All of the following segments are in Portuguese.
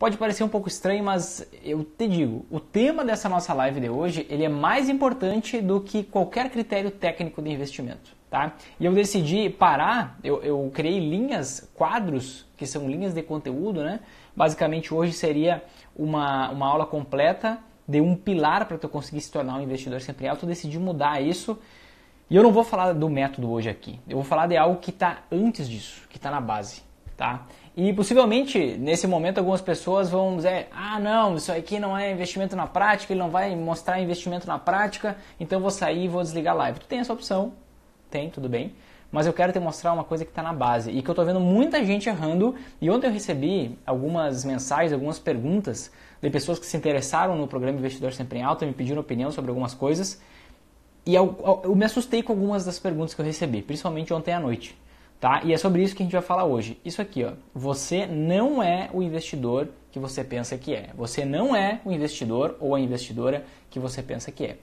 Pode parecer um pouco estranho, mas eu te digo, o tema dessa nossa live de hoje, ele é mais importante do que qualquer critério técnico de investimento, tá? E eu decidi parar, eu, eu criei linhas, quadros, que são linhas de conteúdo, né? Basicamente hoje seria uma, uma aula completa de um pilar para tu conseguir se tornar um investidor sempre alto, eu decidi mudar isso e eu não vou falar do método hoje aqui. Eu vou falar de algo que está antes disso, que está na base, tá? E possivelmente, nesse momento, algumas pessoas vão dizer: ah, não, isso aqui não é investimento na prática, ele não vai mostrar investimento na prática, então vou sair e vou desligar a live. Tu tem essa opção, tem, tudo bem. Mas eu quero te mostrar uma coisa que está na base e que eu estou vendo muita gente errando. E ontem eu recebi algumas mensagens, algumas perguntas de pessoas que se interessaram no programa Investidor Sempre em Alta, me pediram opinião sobre algumas coisas. E eu, eu me assustei com algumas das perguntas que eu recebi, principalmente ontem à noite tá? E é sobre isso que a gente vai falar hoje. Isso aqui, ó. Você não é o investidor que você pensa que é. Você não é o investidor ou a investidora que você pensa que é.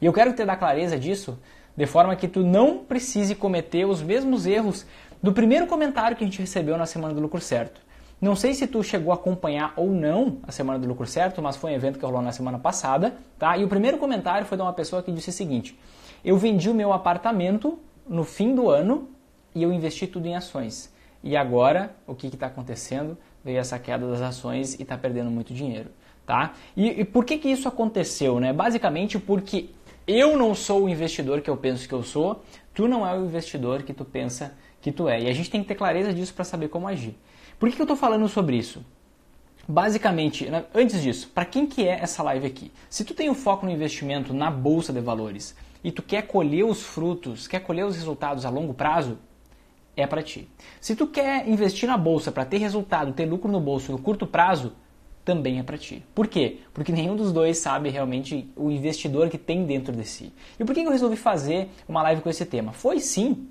E eu quero te dar clareza disso de forma que tu não precise cometer os mesmos erros do primeiro comentário que a gente recebeu na semana do lucro certo. Não sei se tu chegou a acompanhar ou não a semana do lucro certo, mas foi um evento que rolou na semana passada, tá? E o primeiro comentário foi de uma pessoa que disse o seguinte: Eu vendi o meu apartamento no fim do ano e eu investi tudo em ações. E agora, o que está acontecendo? Veio essa queda das ações e está perdendo muito dinheiro. Tá? E, e, por que, que isso aconteceu? Né? Basicamente porque eu não sou o investidor que eu penso que eu sou, tu não é o investidor que tu pensa que tu é. E a gente tem que ter clareza disso para saber como agir. Por que, que eu estou falando sobre isso? Basicamente, né, antes disso, para quem que é essa live aqui? Se tu tem o um foco no investimento na bolsa de valores e tu quer colher os frutos, quer colher os resultados a longo prazo, é para ti. Se tu quer investir na bolsa para ter resultado, ter lucro no bolso no curto prazo, também é para ti. Por quê? Porque nenhum dos dois sabe realmente o investidor que tem dentro de si. E por que eu resolvi fazer uma live com esse tema? Foi sim.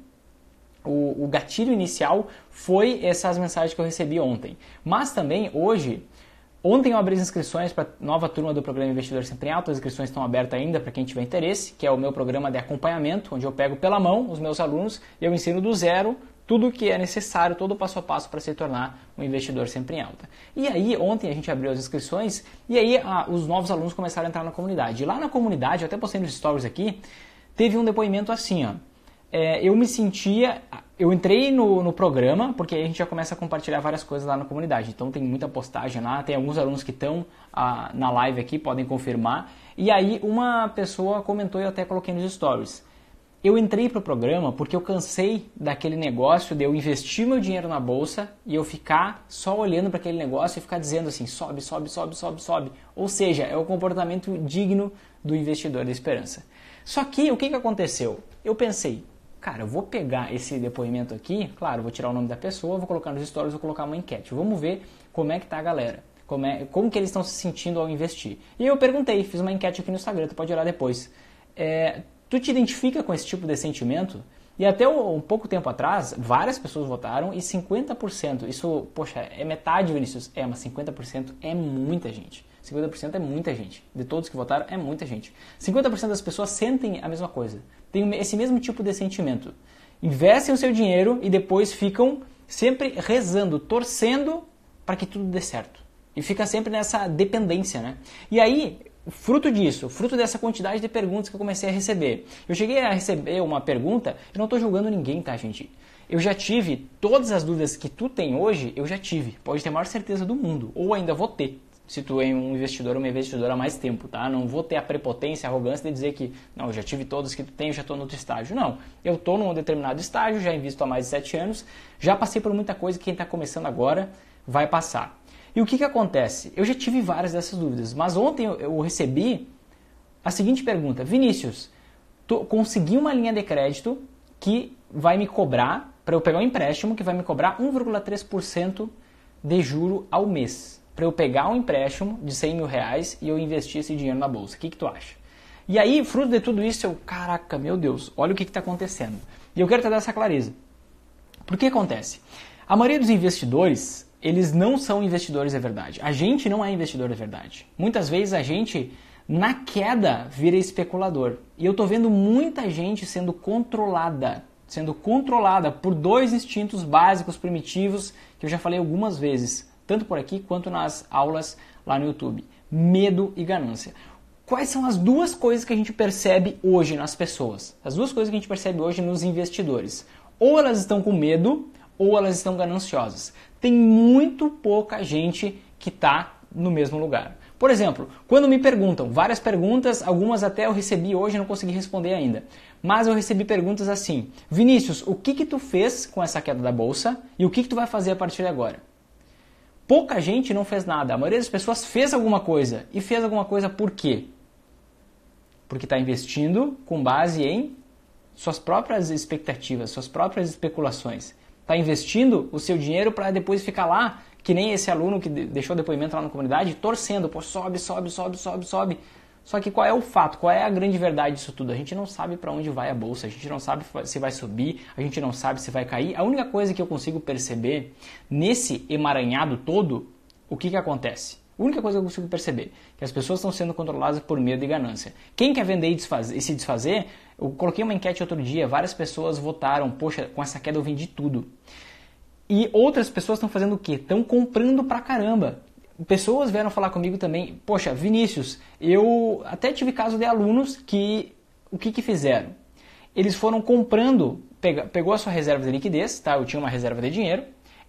O, o gatilho inicial foi essas mensagens que eu recebi ontem. Mas também hoje Ontem eu abri as inscrições para nova turma do programa Investidor Sempre em As inscrições estão abertas ainda para quem tiver interesse, que é o meu programa de acompanhamento, onde eu pego pela mão os meus alunos e eu ensino do zero tudo o que é necessário, todo o passo a passo para se tornar um investidor sempre em alta. E aí, ontem a gente abriu as inscrições e aí os novos alunos começaram a entrar na comunidade. E lá na comunidade, eu até postei nos stories aqui, teve um depoimento assim, ó. É, eu me sentia. Eu entrei no, no programa, porque aí a gente já começa a compartilhar várias coisas lá na comunidade. Então tem muita postagem lá, tem alguns alunos que estão na live aqui, podem confirmar. E aí uma pessoa comentou e eu até coloquei nos stories. Eu entrei para o programa porque eu cansei daquele negócio de eu investir meu dinheiro na bolsa e eu ficar só olhando para aquele negócio e ficar dizendo assim: sobe, sobe, sobe, sobe, sobe. Ou seja, é o comportamento digno do investidor da esperança. Só que o que, que aconteceu? Eu pensei, cara, eu vou pegar esse depoimento aqui, claro, vou tirar o nome da pessoa, vou colocar nos stories, vou colocar uma enquete. Vamos ver como é que tá a galera. Como, é, como que eles estão se sentindo ao investir. E eu perguntei, fiz uma enquete aqui no Instagram, tu pode olhar depois. É, Tu te identifica com esse tipo de sentimento? E até um pouco tempo atrás, várias pessoas votaram e 50%, isso, poxa, é metade, Vinícius. É, mas 50% é muita gente. 50% é muita gente. De todos que votaram, é muita gente. 50% das pessoas sentem a mesma coisa. Tem esse mesmo tipo de sentimento. Investem o seu dinheiro e depois ficam sempre rezando, torcendo para que tudo dê certo. E fica sempre nessa dependência, né? E aí, fruto disso, fruto dessa quantidade de perguntas que eu comecei a receber. Eu cheguei a receber uma pergunta, eu não estou julgando ninguém, tá, gente? Eu já tive todas as dúvidas que tu tem hoje, eu já tive. Pode ter a maior certeza do mundo, ou ainda vou ter. Se tu é um investidor ou uma investidora há mais tempo, tá? Não vou ter a prepotência, a arrogância de dizer que, não, eu já tive todas que tu tem, eu já estou no outro estágio. Não, eu estou num determinado estágio, já invisto há mais de sete anos, já passei por muita coisa que quem está começando agora vai passar. E o que, que acontece? Eu já tive várias dessas dúvidas, mas ontem eu recebi a seguinte pergunta: Vinícius, consegui uma linha de crédito que vai me cobrar, para eu pegar um empréstimo, que vai me cobrar 1,3% de juro ao mês. Para eu pegar um empréstimo de 100 mil reais e eu investir esse dinheiro na bolsa. O que, que tu acha? E aí, fruto de tudo isso, eu, caraca, meu Deus, olha o que está acontecendo. E eu quero te dar essa clareza. Por que acontece? A maioria dos investidores eles não são investidores de verdade. A gente não é investidor de verdade. Muitas vezes a gente, na queda, vira especulador. E eu tô vendo muita gente sendo controlada, sendo controlada por dois instintos básicos, primitivos, que eu já falei algumas vezes, tanto por aqui quanto nas aulas lá no YouTube: medo e ganância. Quais são as duas coisas que a gente percebe hoje nas pessoas? As duas coisas que a gente percebe hoje nos investidores. Ou elas estão com medo, ou elas estão gananciosas. Tem muito pouca gente que está no mesmo lugar. Por exemplo, quando me perguntam, várias perguntas, algumas até eu recebi hoje não consegui responder ainda, mas eu recebi perguntas assim: Vinícius, o que que tu fez com essa queda da bolsa e o que que tu vai fazer a partir de agora? Pouca gente não fez nada, a maioria das pessoas fez alguma coisa e fez alguma coisa por quê? Porque está investindo com base em suas próprias expectativas, suas próprias especulações está investindo o seu dinheiro para depois ficar lá, que nem esse aluno que deixou depoimento lá na comunidade, torcendo, pô, sobe, sobe, sobe, sobe, sobe. Só que qual é o fato, qual é a grande verdade disso tudo? A gente não sabe para onde vai a bolsa, a gente não sabe se vai subir, a gente não sabe se vai cair. A única coisa que eu consigo perceber nesse emaranhado todo, o que, que acontece? A única coisa que eu consigo perceber que as pessoas estão sendo controladas por medo e ganância. Quem quer vender e, desfazer, e se desfazer? Eu coloquei uma enquete outro dia, várias pessoas votaram, poxa, com essa queda eu vendi tudo. E outras pessoas estão fazendo o quê? Estão comprando pra caramba. Pessoas vieram falar comigo também, poxa, Vinícius, eu até tive caso de alunos que o que, que fizeram? Eles foram comprando, pegou a sua reserva de liquidez, tá? Eu tinha uma reserva de dinheiro,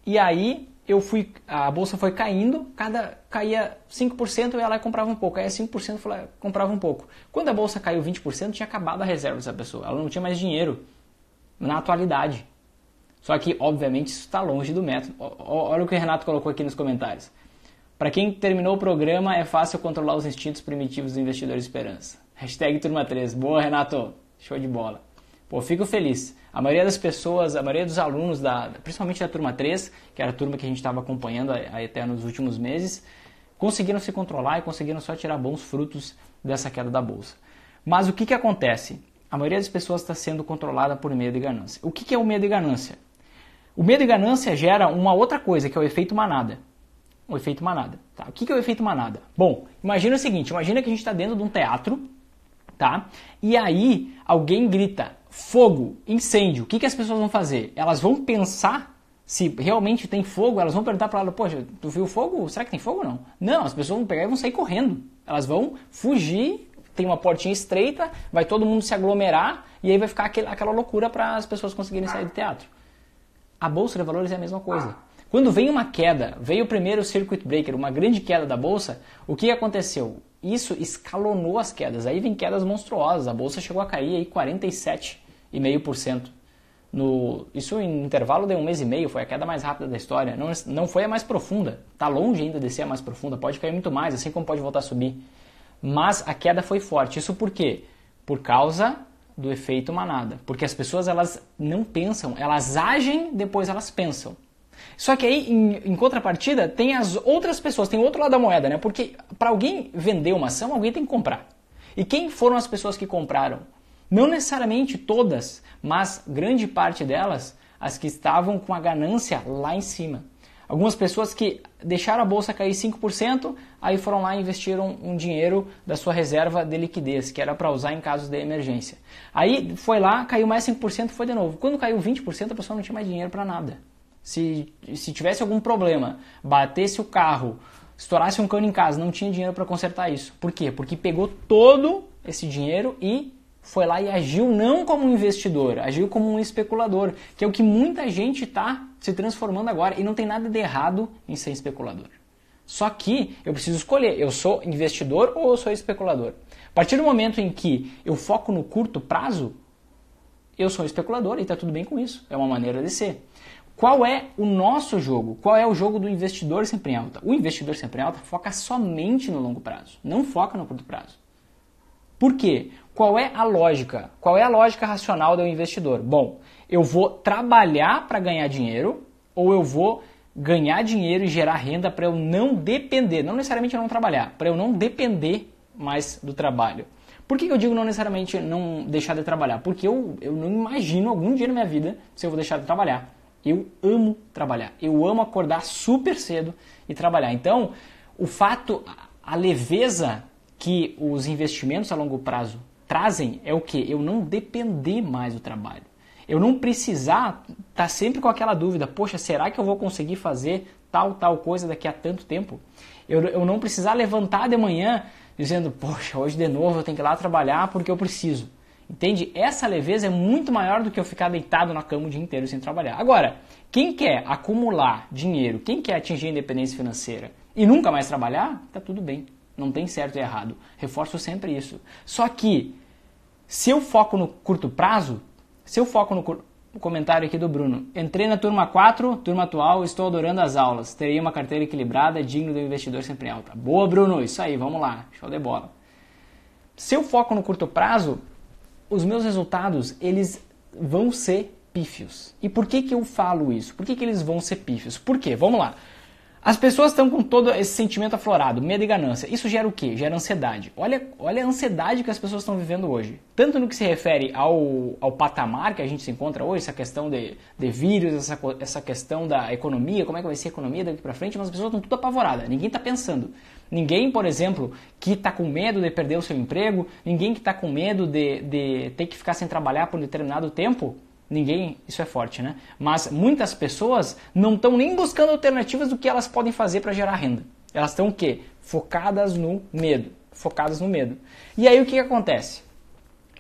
e aí eu fui, a bolsa foi caindo, cada caía 5% eu ia lá e comprava um pouco, caía 5% eu lá, comprava um pouco. Quando a bolsa caiu 20%, tinha acabado a reserva dessa pessoa, ela não tinha mais dinheiro na atualidade. Só que, obviamente, isso está longe do método. Olha o que o Renato colocou aqui nos comentários. Para quem terminou o programa, é fácil controlar os instintos primitivos do investidor de esperança. Hashtag turma 3. Boa, Renato. Show de bola. Pô, fico feliz. A maioria das pessoas, a maioria dos alunos, da, principalmente da turma 3, que era a turma que a gente estava acompanhando até nos últimos meses, conseguiram se controlar e conseguiram só tirar bons frutos dessa queda da bolsa. Mas o que, que acontece? A maioria das pessoas está sendo controlada por medo e ganância. O que, que é o medo e ganância? O medo e ganância gera uma outra coisa, que é o efeito manada. O efeito manada. Tá? O que, que é o efeito manada? Bom, imagina o seguinte: imagina que a gente está dentro de um teatro tá? E aí alguém grita fogo, incêndio. O que, que as pessoas vão fazer? Elas vão pensar se realmente tem fogo, elas vão perguntar para ela, poxa, tu viu fogo? Será que tem fogo ou não? Não, as pessoas vão pegar e vão sair correndo. Elas vão fugir, tem uma portinha estreita, vai todo mundo se aglomerar e aí vai ficar aquele, aquela loucura para as pessoas conseguirem sair do teatro. A bolsa de valores é a mesma coisa. Quando vem uma queda, veio o primeiro circuit breaker, uma grande queda da bolsa, o que aconteceu? Isso escalonou as quedas. Aí vem quedas monstruosas. A bolsa chegou a cair aí 47,5%. No, isso em intervalo de um mês e meio, foi a queda mais rápida da história. Não, não foi a mais profunda, está longe ainda de ser a mais profunda, pode cair muito mais, assim como pode voltar a subir. Mas a queda foi forte. Isso por quê? Por causa do efeito manada. Porque as pessoas elas não pensam, elas agem, depois elas pensam. Só que aí, em, em, contrapartida, tem as outras pessoas, tem outro lado da moeda, né? Porque para alguém vender uma ação, alguém tem que comprar. E quem foram as pessoas que compraram? Não necessariamente todas, mas grande parte delas, as que estavam com a ganância lá em cima. Algumas pessoas que deixaram a bolsa cair 5%, aí foram lá e investiram um dinheiro da sua reserva de liquidez, que era para usar em casos de emergência. Aí foi lá, caiu mais 5%, foi de novo. Quando caiu 20%, a pessoa não tinha mais dinheiro para nada. Se, se tivesse algum problema, batesse o carro, estourasse um cano em casa, não tinha dinheiro para consertar isso. Por quê? Porque pegou todo esse dinheiro e foi lá e agiu não como um investidor, agiu como um especulador, que é o que muita gente está se transformando agora. E não tem nada de errado em ser especulador. Só que eu preciso escolher, eu sou investidor ou eu sou especulador. A partir do momento em que eu foco no curto prazo, eu sou especulador e está tudo bem com isso. É uma maneira de ser. Qual é o nosso jogo? Qual é o jogo do investidor sempre em alta? O investidor sempre em alta foca somente no longo prazo, não foca no curto prazo. Por quê? Qual é a lógica? Qual é a lógica racional do investidor? Bom, eu vou trabalhar para ganhar dinheiro ou eu vou ganhar dinheiro e gerar renda para eu não depender, não necessariamente eu não trabalhar, para eu não depender mais do trabalho. Por que eu digo não necessariamente não deixar de trabalhar? Porque eu, eu não imagino algum dia na minha vida se eu vou deixar de trabalhar. Eu amo trabalhar. Eu amo acordar super cedo e trabalhar. Então, o fato, a leveza que os investimentos a longo prazo trazem é o que? Eu não depender mais do trabalho. Eu não precisar estar tá sempre com aquela dúvida: poxa, será que eu vou conseguir fazer tal, tal coisa daqui a tanto tempo? Eu, eu não precisar levantar de manhã dizendo: poxa, hoje de novo eu tenho que ir lá trabalhar porque eu preciso. Entende? Essa leveza é muito maior do que eu ficar deitado na cama o dia inteiro sem trabalhar. Agora, quem quer acumular dinheiro, quem quer atingir a independência financeira e nunca mais trabalhar, tá tudo bem. Não tem certo e errado. Reforço sempre isso. Só que, se eu foco no curto prazo, se eu foco no o comentário aqui do Bruno. Entrei na turma 4, turma atual, estou adorando as aulas. Teria uma carteira equilibrada, digno do investidor sempre alta. Boa, Bruno, isso aí, vamos lá, show de bola. Se eu foco no curto prazo, os meus resultados eles vão ser pífios. E por que, que eu falo isso? Por que, que eles vão ser pífios? Por quê? Vamos lá. As pessoas estão com todo esse sentimento aflorado, medo e ganância. Isso gera o quê? Gera ansiedade. Olha, olha a ansiedade que as pessoas estão vivendo hoje. Tanto no que se refere ao, ao patamar que a gente se encontra hoje, essa questão de, de vírus, essa, essa questão da economia, como é que vai ser a economia daqui para frente, mas as pessoas estão tudo apavoradas. Ninguém está pensando. Ninguém, por exemplo, que está com medo de perder o seu emprego, ninguém que está com medo de, de ter que ficar sem trabalhar por um determinado tempo, Ninguém, isso é forte, né? Mas muitas pessoas não estão nem buscando alternativas do que elas podem fazer para gerar renda. Elas estão o quê? Focadas no medo. Focadas no medo. E aí o que, que acontece?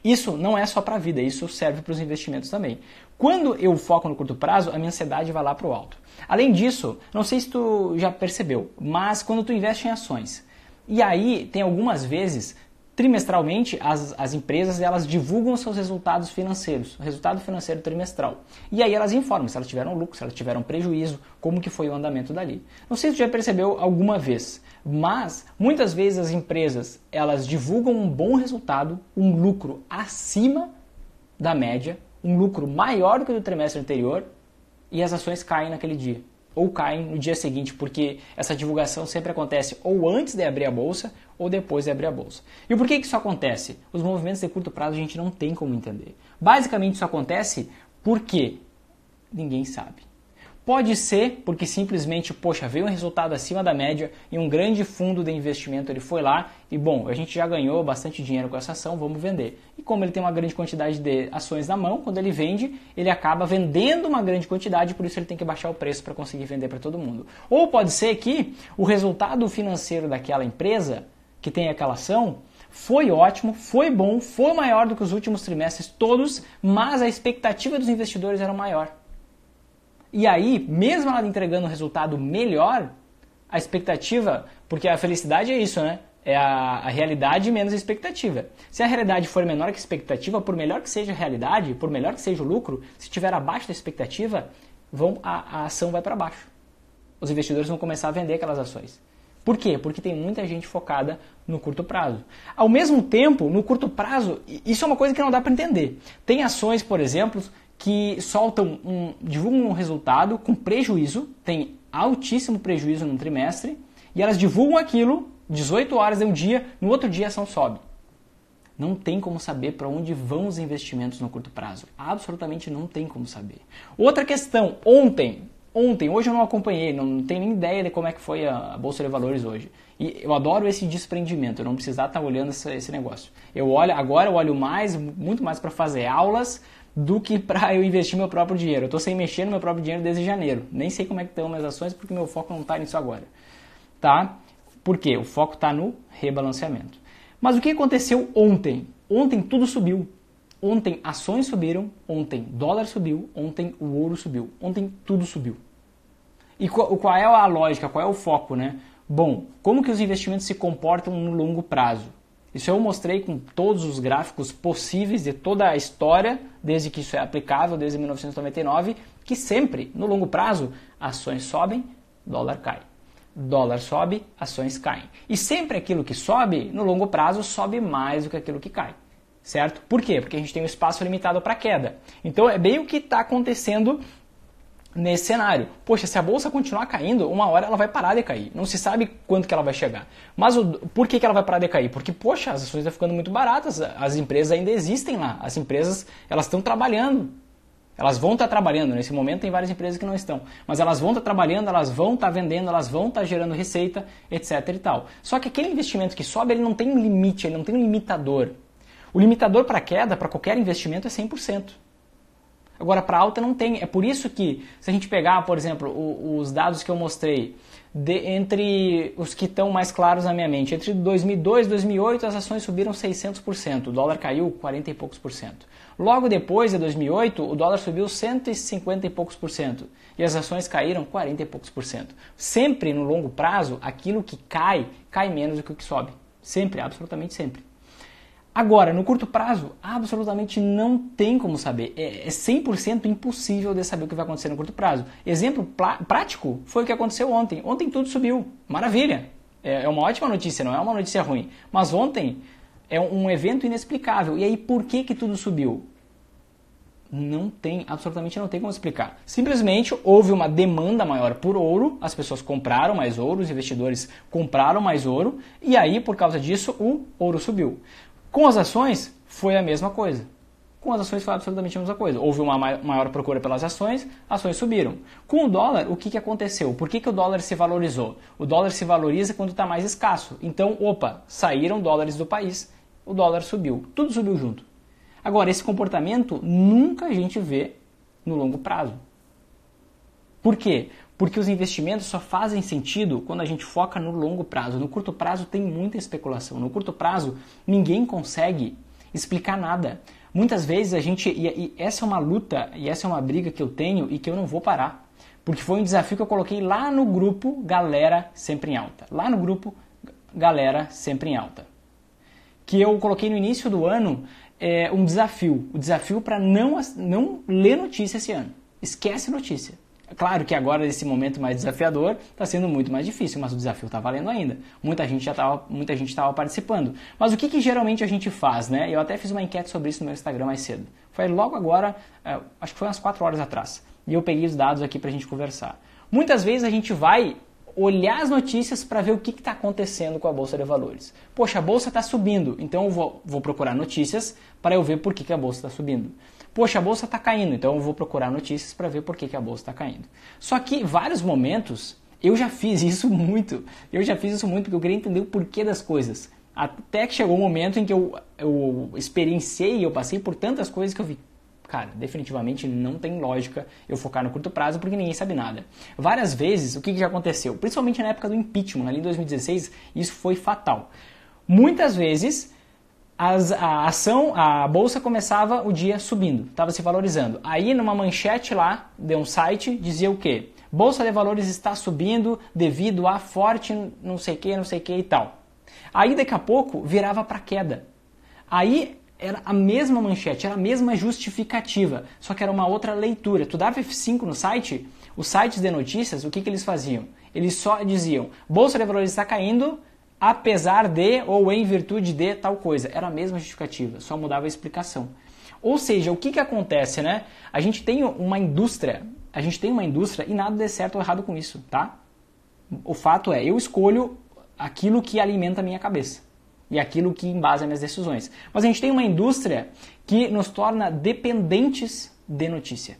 Isso não é só para a vida, isso serve para os investimentos também. Quando eu foco no curto prazo, a minha ansiedade vai lá para o alto. Além disso, não sei se tu já percebeu, mas quando tu investe em ações, e aí tem algumas vezes trimestralmente as, as empresas elas divulgam seus resultados financeiros, resultado financeiro trimestral. E aí elas informam se elas tiveram lucro, se elas tiveram prejuízo, como que foi o andamento dali. Não sei se você já percebeu alguma vez, mas muitas vezes as empresas elas divulgam um bom resultado, um lucro acima da média um lucro maior do que o do trimestre anterior e as ações caem naquele dia. Ou caem no dia seguinte, porque essa divulgação sempre acontece ou antes de abrir a bolsa ou depois de abrir a bolsa. E por que isso acontece? Os movimentos de curto prazo a gente não tem como entender. Basicamente, isso acontece porque ninguém sabe. Pode ser porque simplesmente, poxa, veio um resultado acima da média e um grande fundo de investimento ele foi lá e bom, a gente já ganhou bastante dinheiro com essa ação, vamos vender. E como ele tem uma grande quantidade de ações na mão, quando ele vende, ele acaba vendendo uma grande quantidade, por isso ele tem que baixar o preço para conseguir vender para todo mundo. Ou pode ser que o resultado financeiro daquela empresa que tem aquela ação foi ótimo, foi bom, foi maior do que os últimos trimestres todos, mas a expectativa dos investidores era maior. E aí, mesmo ela entregando um resultado melhor, a expectativa, porque a felicidade é isso, né? É a, a, realidade menos a expectativa. Se a realidade for menor que a expectativa, por melhor que seja a realidade, por melhor que seja o lucro, se estiver abaixo da expectativa, vão, a, a ação vai para baixo. Os investidores vão começar a vender aquelas ações. Por quê? Porque tem muita gente focada no curto prazo. Ao mesmo tempo, no curto prazo, isso é uma coisa que não dá para entender. Tem ações, por exemplo, que soltam um, divulgam um resultado com prejuízo, tem altíssimo prejuízo no trimestre, e elas divulgam aquilo 18 horas em é um dia, no outro dia a ação sobe. Não tem como saber para onde vão os investimentos no curto prazo. Absolutamente não tem como saber. Outra questão, ontem, ontem, hoje eu não acompanhei, não tenho nem ideia de como é que foi a Bolsa de Valores hoje. E eu adoro esse desprendimento, eu não precisar estar tá olhando esse, negócio. Eu olho, agora eu olho mais, muito mais para fazer aulas, do que para eu investir meu próprio dinheiro. Eu estou sem mexer no meu próprio dinheiro desde janeiro. Nem sei como é que estão minhas ações porque meu foco não está nisso agora. Tá? Por quê? O foco está no rebalanceamento. Mas o que aconteceu ontem? Ontem tudo subiu. Ontem ações subiram, ontem dólar subiu, ontem o ouro subiu, ontem tudo subiu. E qual, qual é a lógica, qual é o foco, né? Bom, como que os investimentos se comportam no longo prazo? Isso eu mostrei com todos os gráficos possíveis de toda a história, desde que isso é aplicável, desde 1999, que sempre, no longo prazo, ações sobem, dólar cai. Dólar sobe, ações caem. E sempre aquilo que sobe, no longo prazo, sobe mais do que aquilo que cai. Certo? Por quê? Porque a gente tem um espaço limitado para queda. Então é bem o que está acontecendo nesse cenário. Poxa, se a bolsa continuar caindo, uma hora ela vai parar de cair. Não se sabe quanto que ela vai chegar. Mas o, por que, que ela vai parar de cair? Porque, poxa, as ações estão ficando muito baratas, as empresas ainda existem lá, as empresas elas estão trabalhando. Elas vão estar tá trabalhando, nesse momento tem várias empresas que não estão, mas elas vão estar tá trabalhando, elas vão estar tá vendendo, elas vão estar gerando receita, etc e tal. Só que aquele investimento que sobe, ele não tem um limite, ele não tem um limitador. O limitador para queda, para qualquer investimento, é 100%. Agora, para alta não tem. É por isso que, se a gente pegar, por exemplo, o, os dados que eu mostrei, de, entre os que estão mais claros na minha mente, entre 2002 e 2008 as ações subiram 600%, o dólar caiu 40 e poucos por cento. Logo depois, de 2008, o dólar subiu 150 e poucos por cento e as ações caíram 40 e poucos por cento. Sempre no longo prazo, aquilo que cai, cai menos do que o que sobe. Sempre, absolutamente sempre. Agora, no curto prazo, absolutamente não tem como saber. É 100% é impossível de saber o que vai acontecer no curto prazo. Exemplo prático foi o que aconteceu ontem. Ontem tudo subiu. Maravilha! É, é uma ótima notícia, não é uma notícia ruim. Mas ontem é um evento inexplicável. E aí, por que, que tudo subiu? Não tem, absolutamente não tem como explicar. Simplesmente houve uma demanda maior por ouro, as pessoas compraram mais ouro, os investidores compraram mais ouro, e aí, por causa disso, o ouro subiu. Com as ações, foi a mesma coisa. Com as ações foi absolutamente a mesma coisa. Houve uma maior procura pelas ações, ações subiram. Com o dólar, o que, que aconteceu? Por que, que o dólar se valorizou? O dólar se valoriza quando está mais escasso. Então, opa, saíram dólares do país, o dólar subiu. Tudo subiu junto. Agora, esse comportamento nunca a gente vê no longo prazo. Por quê? Porque os investimentos só fazem sentido quando a gente foca no longo prazo. No curto prazo tem muita especulação. No curto prazo ninguém consegue explicar nada. Muitas vezes a gente e, e essa é uma luta e essa é uma briga que eu tenho e que eu não vou parar, porque foi um desafio que eu coloquei lá no grupo Galera Sempre em Alta. Lá no grupo Galera Sempre em Alta. Que eu coloquei no início do ano é, um desafio, o um desafio para não, não ler notícia esse ano. Esquece notícia. Claro que agora, nesse momento mais desafiador, está sendo muito mais difícil, mas o desafio está valendo ainda. Muita gente já estava, muita gente estava participando. Mas o que, que geralmente a gente faz, né? Eu até fiz uma enquete sobre isso no meu Instagram mais cedo. Foi logo agora, é, acho que foi umas 4 horas atrás. E eu peguei os dados aqui para a gente conversar. Muitas vezes a gente vai olhar as notícias para ver o que está acontecendo com a Bolsa de Valores. Poxa, a Bolsa está subindo, então eu vou, vou procurar notícias para eu ver por que, que a Bolsa está subindo poxa, a bolsa está caindo, então eu vou procurar notícias para ver por que, que a bolsa está caindo. Só que em vários momentos eu já fiz isso muito, eu já fiz isso muito porque eu queria entender o porquê das coisas. Até que chegou o um momento em que eu, eu experienciei, eu passei por tantas coisas que eu vi, cara, definitivamente não tem lógica eu focar no curto prazo porque ninguém sabe nada. Várias vezes, o que, que já aconteceu? Principalmente na época do impeachment, ali em 2016, isso foi fatal. Muitas vezes as, a ação, a bolsa começava o dia subindo, estava se valorizando. Aí numa manchete lá de um site dizia o quê? Bolsa de valores está subindo devido a forte não sei o que, não sei o que e tal. Aí daqui a pouco virava para queda. Aí era a mesma manchete, era a mesma justificativa, só que era uma outra leitura. Tu dava F5 no site, os sites de notícias, o que, que eles faziam? Eles só diziam: Bolsa de valores está caindo apesar de ou em virtude de tal coisa. Era a mesma justificativa, só mudava a explicação. Ou seja, o que, que acontece, né? A gente tem uma indústria, a gente tem uma indústria e nada de certo ou errado com isso, tá? O fato é, eu escolho aquilo que alimenta a minha cabeça e aquilo que embasa minhas decisões. Mas a gente tem uma indústria que nos torna dependentes de notícia.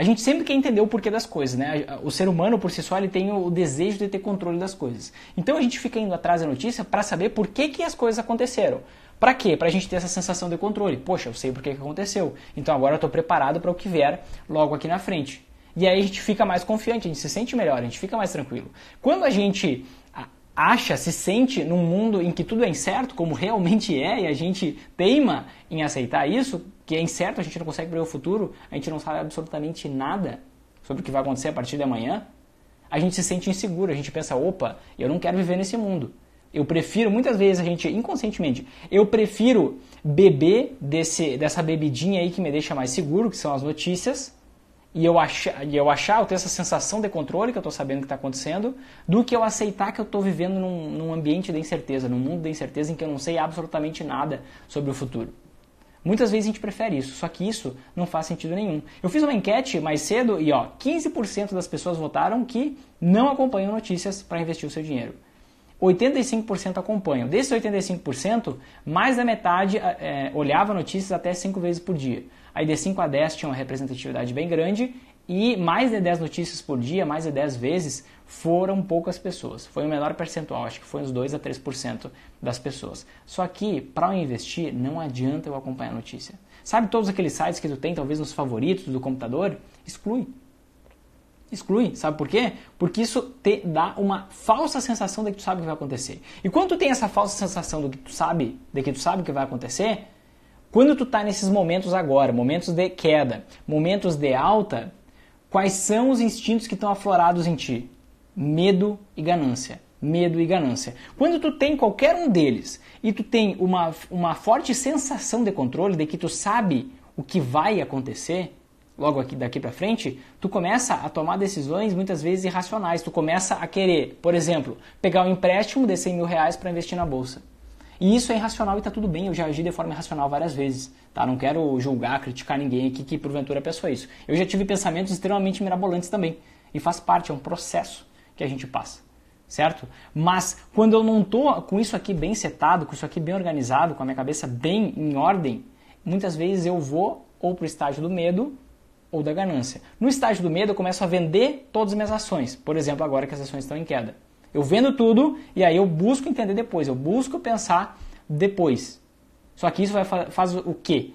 A gente sempre quer entender o porquê das coisas, né? O ser humano por si só ele tem o desejo de ter controle das coisas. Então a gente fica indo atrás da notícia para saber por que, que as coisas aconteceram. Para quê? Para a gente ter essa sensação de controle. Poxa, eu sei por que, que aconteceu. Então agora eu estou preparado para o que vier logo aqui na frente. E aí a gente fica mais confiante, a gente se sente melhor, a gente fica mais tranquilo. Quando a gente acha, se sente num mundo em que tudo é incerto, como realmente é, e a gente teima em aceitar isso, que é incerto, a gente não consegue prever o futuro, a gente não sabe absolutamente nada sobre o que vai acontecer a partir de amanhã, a gente se sente inseguro, a gente pensa, opa, eu não quero viver nesse mundo. Eu prefiro, muitas vezes a gente inconscientemente, eu prefiro beber desse, dessa bebidinha aí que me deixa mais seguro, que são as notícias, e eu achar, e eu, achar eu ter essa sensação de controle que eu estou sabendo o que está acontecendo, do que eu aceitar que eu estou vivendo num, num ambiente de incerteza, num mundo de incerteza em que eu não sei absolutamente nada sobre o futuro. Muitas vezes a gente prefere isso, só que isso não faz sentido nenhum. Eu fiz uma enquete mais cedo e ó, 15% das pessoas votaram que não acompanham notícias para investir o seu dinheiro. 85% acompanham. Desses 85%, mais da metade é, olhava notícias até 5 vezes por dia. Aí de 5 a 10 tinha uma representatividade bem grande e mais de 10 notícias por dia, mais de 10 vezes, foram poucas pessoas. Foi o menor percentual, acho que foi uns 2 a 3% das pessoas. Só que, para eu investir, não adianta eu acompanhar a notícia. Sabe todos aqueles sites que tu tem, talvez nos favoritos do computador? Exclui. Exclui, sabe por quê? Porque isso te dá uma falsa sensação de que tu sabe o que vai acontecer. E quando tu tem essa falsa sensação do que tu sabe, de que tu sabe o que vai acontecer, quando tu está nesses momentos agora, momentos de queda, momentos de alta, Quais são os instintos que estão aflorados em ti? Medo e ganância. Medo e ganância. Quando tu tem qualquer um deles e tu tem uma, uma forte sensação de controle, de que tu sabe o que vai acontecer, logo aqui daqui para frente, tu começa a tomar decisões muitas vezes irracionais. Tu começa a querer, por exemplo, pegar um empréstimo de 100 mil reais para investir na bolsa. E isso é irracional e está tudo bem, eu já agi de forma irracional várias vezes, tá? Não quero julgar, criticar ninguém aqui que porventura pensa é isso. Eu já tive pensamentos extremamente mirabolantes também. E faz parte, é um processo que a gente passa, certo? Mas quando eu não tô com isso aqui bem setado, com isso aqui bem organizado, com a minha cabeça bem em ordem, muitas vezes eu vou ou pro estágio do medo ou da ganância. No estágio do medo, eu começo a vender todas as minhas ações. Por exemplo, agora que as ações estão em queda. Eu vendo tudo e aí eu busco entender depois, eu busco pensar depois. Só que isso vai fa faz o quê?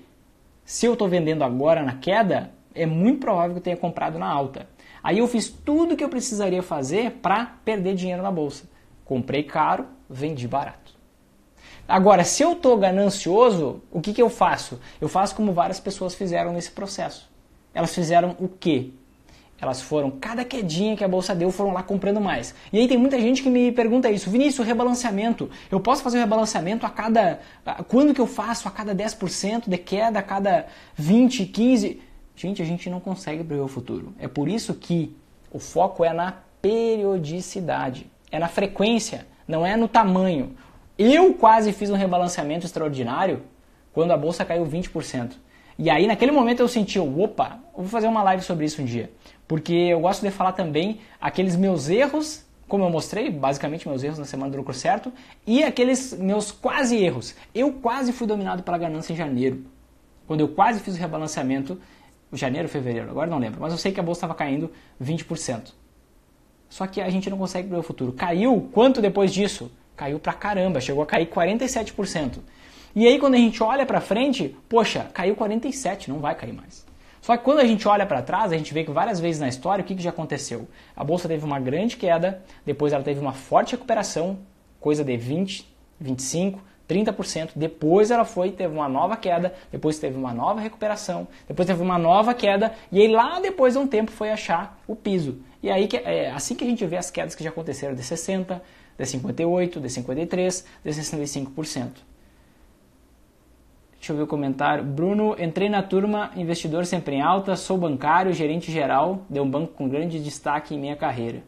Se eu estou vendendo agora na queda, é muito provável que eu tenha comprado na alta. Aí eu fiz tudo o que eu precisaria fazer para perder dinheiro na bolsa. Comprei caro, vendi barato. Agora, se eu estou ganancioso, o que, que eu faço? Eu faço como várias pessoas fizeram nesse processo. Elas fizeram o quê? Elas foram, cada quedinha que a bolsa deu, foram lá comprando mais. E aí tem muita gente que me pergunta isso, Vinícius, rebalanceamento. Eu posso fazer o rebalanceamento a cada. quando que eu faço? A cada 10% de queda, a cada 20, 15%. Gente, a gente não consegue prever o futuro. É por isso que o foco é na periodicidade, é na frequência, não é no tamanho. Eu quase fiz um rebalanceamento extraordinário quando a bolsa caiu 20%. E aí, naquele momento, eu senti: opa, vou fazer uma live sobre isso um dia porque eu gosto de falar também aqueles meus erros, como eu mostrei, basicamente meus erros na semana do lucro certo, e aqueles meus quase erros. Eu quase fui dominado pela ganância em janeiro, quando eu quase fiz o rebalanceamento, janeiro, fevereiro, agora não lembro, mas eu sei que a bolsa estava caindo 20%. Só que a gente não consegue prever o futuro. Caiu quanto depois disso? Caiu pra caramba, chegou a cair 47%. E aí quando a gente olha pra frente, poxa, caiu 47, não vai cair mais. Só que quando a gente olha para trás, a gente vê que várias vezes na história o que, que já aconteceu? A bolsa teve uma grande queda, depois ela teve uma forte recuperação, coisa de 20, 25, 30%, depois ela foi, teve uma nova queda, depois teve uma nova recuperação, depois teve uma nova queda, e aí lá depois de um tempo foi achar o piso. E aí é assim que a gente vê as quedas que já aconteceram de 60, de 58, de 53, de 65%. Deixa eu ver o comentário. Bruno, entrei na turma, investidor sempre em alta, sou bancário, gerente geral deu um banco com grande destaque em minha carreira.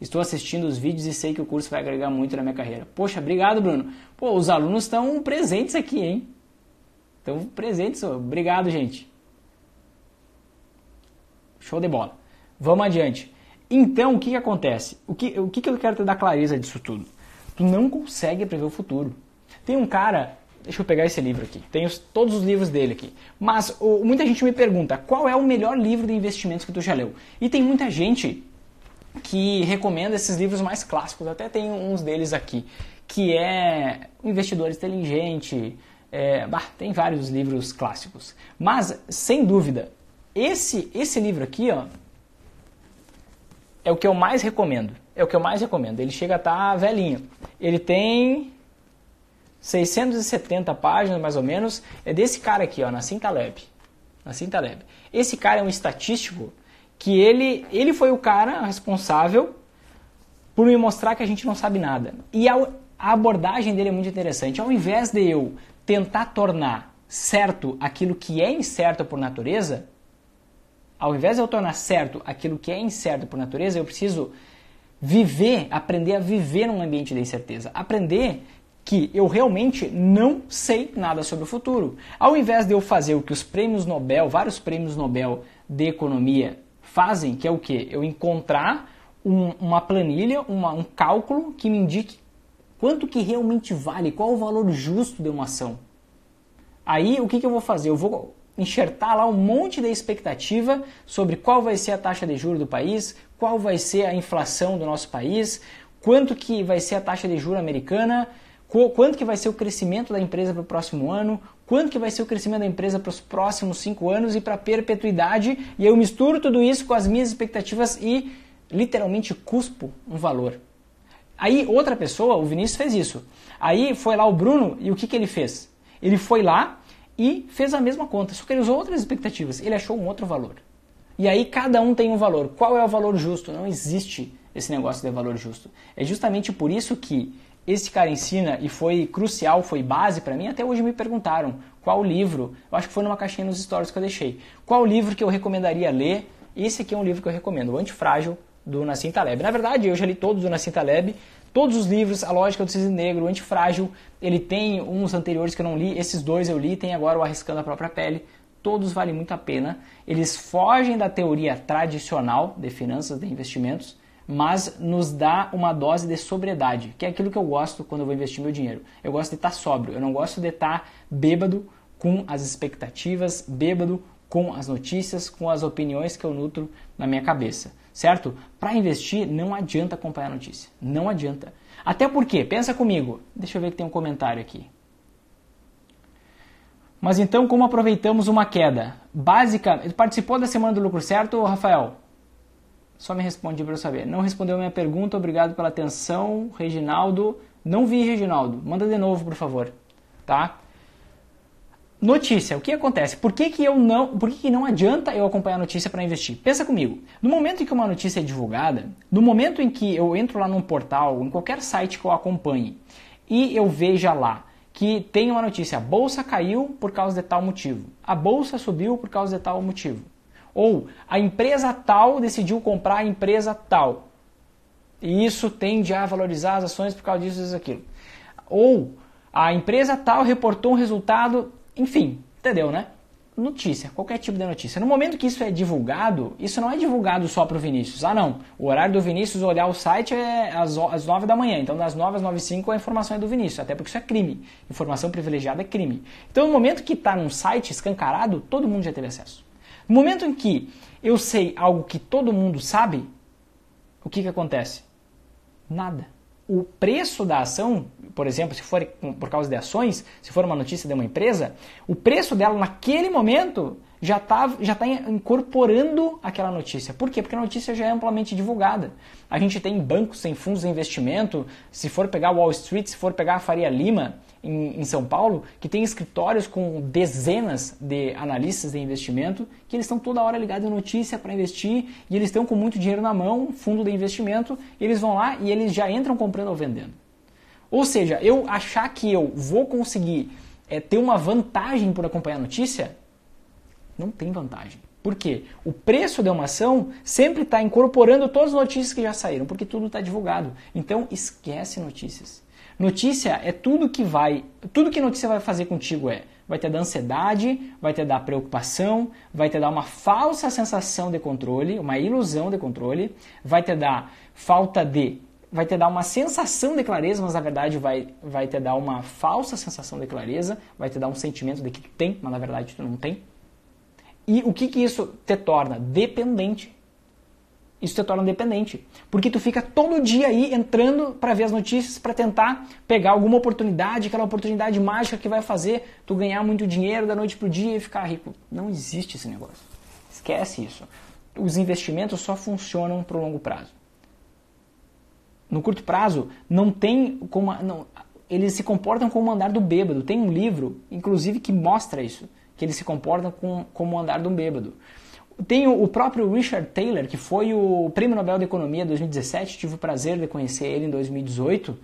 Estou assistindo os vídeos e sei que o curso vai agregar muito na minha carreira. Poxa, obrigado, Bruno. Pô, os alunos estão presentes aqui, hein? Estão presentes. Obrigado, gente. Show de bola. Vamos adiante. Então, o que, que acontece? O que, o que, que eu quero te dar clareza disso tudo? Tu não consegue prever o futuro. Tem um cara Deixa eu pegar esse livro aqui. Tenho todos os livros dele aqui. Mas o, muita gente me pergunta qual é o melhor livro de investimentos que tu já leu. E tem muita gente que recomenda esses livros mais clássicos. Até tem uns deles aqui, que é Investidor Inteligente. É, bah, tem vários livros clássicos. Mas sem dúvida, esse esse livro aqui, ó, é o que eu mais recomendo. É o que eu mais recomendo. Ele chega a estar tá velhinho. Ele tem 670 páginas mais ou menos, é desse cara aqui, ó, Nassim Taleb. Nassim Taleb. Esse cara é um estatístico que ele, ele foi o cara responsável por me mostrar que a gente não sabe nada. E a, a abordagem dele é muito interessante. Ao invés de eu tentar tornar certo aquilo que é incerto por natureza, ao invés de eu tornar certo aquilo que é incerto por natureza, eu preciso viver, aprender a viver num ambiente de incerteza. Aprender que eu realmente não sei nada sobre o futuro. Ao invés de eu fazer o que os prêmios Nobel, vários prêmios Nobel de economia fazem, que é o que? Eu encontrar um, uma planilha, uma, um cálculo que me indique quanto que realmente vale, qual o valor justo de uma ação. Aí o que, que eu vou fazer? Eu vou enxertar lá um monte de expectativa sobre qual vai ser a taxa de juro do país, qual vai ser a inflação do nosso país, quanto que vai ser a taxa de juro americana, quanto que vai ser o crescimento da empresa para o próximo ano, quanto que vai ser o crescimento da empresa para os próximos cinco anos e para a perpetuidade, e eu misturo tudo isso com as minhas expectativas e literalmente cuspo um valor. Aí outra pessoa, o Vinícius, fez isso. Aí foi lá o Bruno e o que, que ele fez? Ele foi lá e fez a mesma conta, só que ele usou outras expectativas, ele achou um outro valor. E aí cada um tem um valor. Qual é o valor justo? Não existe esse negócio de valor justo. É justamente por isso que esse cara ensina e foi crucial, foi base para mim. Até hoje me perguntaram qual livro, eu acho que foi numa caixinha nos stories que eu deixei, qual livro que eu recomendaria ler. Esse aqui é um livro que eu recomendo, O Antifrágil, do Nassim Taleb. Na verdade, eu já li todos do Nassim Taleb, todos os livros, A Lógica do Cisne Negro, O Antifrágil, ele tem uns anteriores que eu não li, esses dois eu li, tem agora o Arriscando a Própria Pele, todos valem muito a pena. Eles fogem da teoria tradicional de finanças, de investimentos, mas nos dá uma dose de sobriedade, que é aquilo que eu gosto quando eu vou investir meu dinheiro. Eu gosto de estar sóbrio, eu não gosto de estar bêbado com as expectativas, bêbado com as notícias, com as opiniões que eu nutro na minha cabeça, certo? Para investir não adianta acompanhar a notícia, não adianta. Até porque, pensa comigo, deixa eu ver que tem um comentário aqui. Mas então, como aproveitamos uma queda? Básica, participou da semana do lucro certo, Rafael? Só me responde para eu saber. Não respondeu minha pergunta, obrigado pela atenção, Reginaldo. Não vi, Reginaldo. Manda de novo, por favor. Tá? Notícia, o que acontece? Por que, que eu não, por que, que não adianta eu acompanhar a notícia para investir? Pensa comigo. No momento em que uma notícia é divulgada, no momento em que eu entro lá num portal, em qualquer site que eu acompanhe, e eu veja lá que tem uma notícia, a bolsa caiu por causa de tal motivo, a bolsa subiu por causa de tal motivo. Ou a empresa tal decidiu comprar a empresa tal. E isso tende a valorizar as ações por causa disso e daquilo. Ou a empresa tal reportou um resultado, enfim, entendeu, né? Notícia, qualquer tipo de notícia. No momento que isso é divulgado, isso não é divulgado só para o Vinícius. Ah, não. O horário do Vinícius olhar o site é às, 9 da manhã. Então, das 9 às 9 e 5 é a informação é do Vinícius. Até porque isso é crime. Informação privilegiada é crime. Então, no momento que está num site escancarado, todo mundo já teve acesso. No momento em que eu sei algo que todo mundo sabe, o que, que acontece? Nada. O preço da ação, por exemplo, se for por causa de ações, se for uma notícia de uma empresa, o preço dela naquele momento já está já tá incorporando aquela notícia. Por quê? Porque a notícia já é amplamente divulgada. A gente tem bancos sem fundos de investimento, se for pegar Wall Street, se for pegar a Faria Lima, em, em São Paulo que tem escritórios com dezenas de analistas de investimento que eles estão toda hora ligados em notícia para investir e eles estão com muito dinheiro na mão, fundo de investimento, eles vão lá e eles já entram comprando ou vendendo. Ou seja, eu achar que eu vou conseguir é, ter uma vantagem por acompanhar a notícia, não tem vantagem. Por quê? O preço de uma ação sempre está incorporando todas as notícias que já saíram, porque tudo está divulgado. Então esquece notícias. Notícia é tudo que vai, tudo que notícia vai fazer contigo é, vai te dar ansiedade, vai te dar preocupação, vai te dar uma falsa sensação de controle, uma ilusão de controle, vai te dar falta de vai te dar uma sensação de clareza, mas na verdade vai, vai te dar uma falsa sensação de clareza, vai te dar um sentimento de que tu tem, mas na verdade tu não tem. E o que, que isso te torna? Dependente isso te torna dependente, porque tu fica todo dia aí entrando para ver as notícias, para tentar pegar alguma oportunidade, aquela oportunidade mágica que vai fazer tu ganhar muito dinheiro da noite pro dia e ficar rico. Não existe esse negócio. Esquece isso. Os investimentos só funcionam pro longo prazo. No curto prazo não tem como não, eles se comportam como o andar do bêbado. Tem um livro, inclusive, que mostra isso, que eles se comportam com, como o andar do bêbado. Tem o próprio Richard Taylor, que foi o Prêmio Nobel de Economia 2017, tive o prazer de conhecer ele em 2018.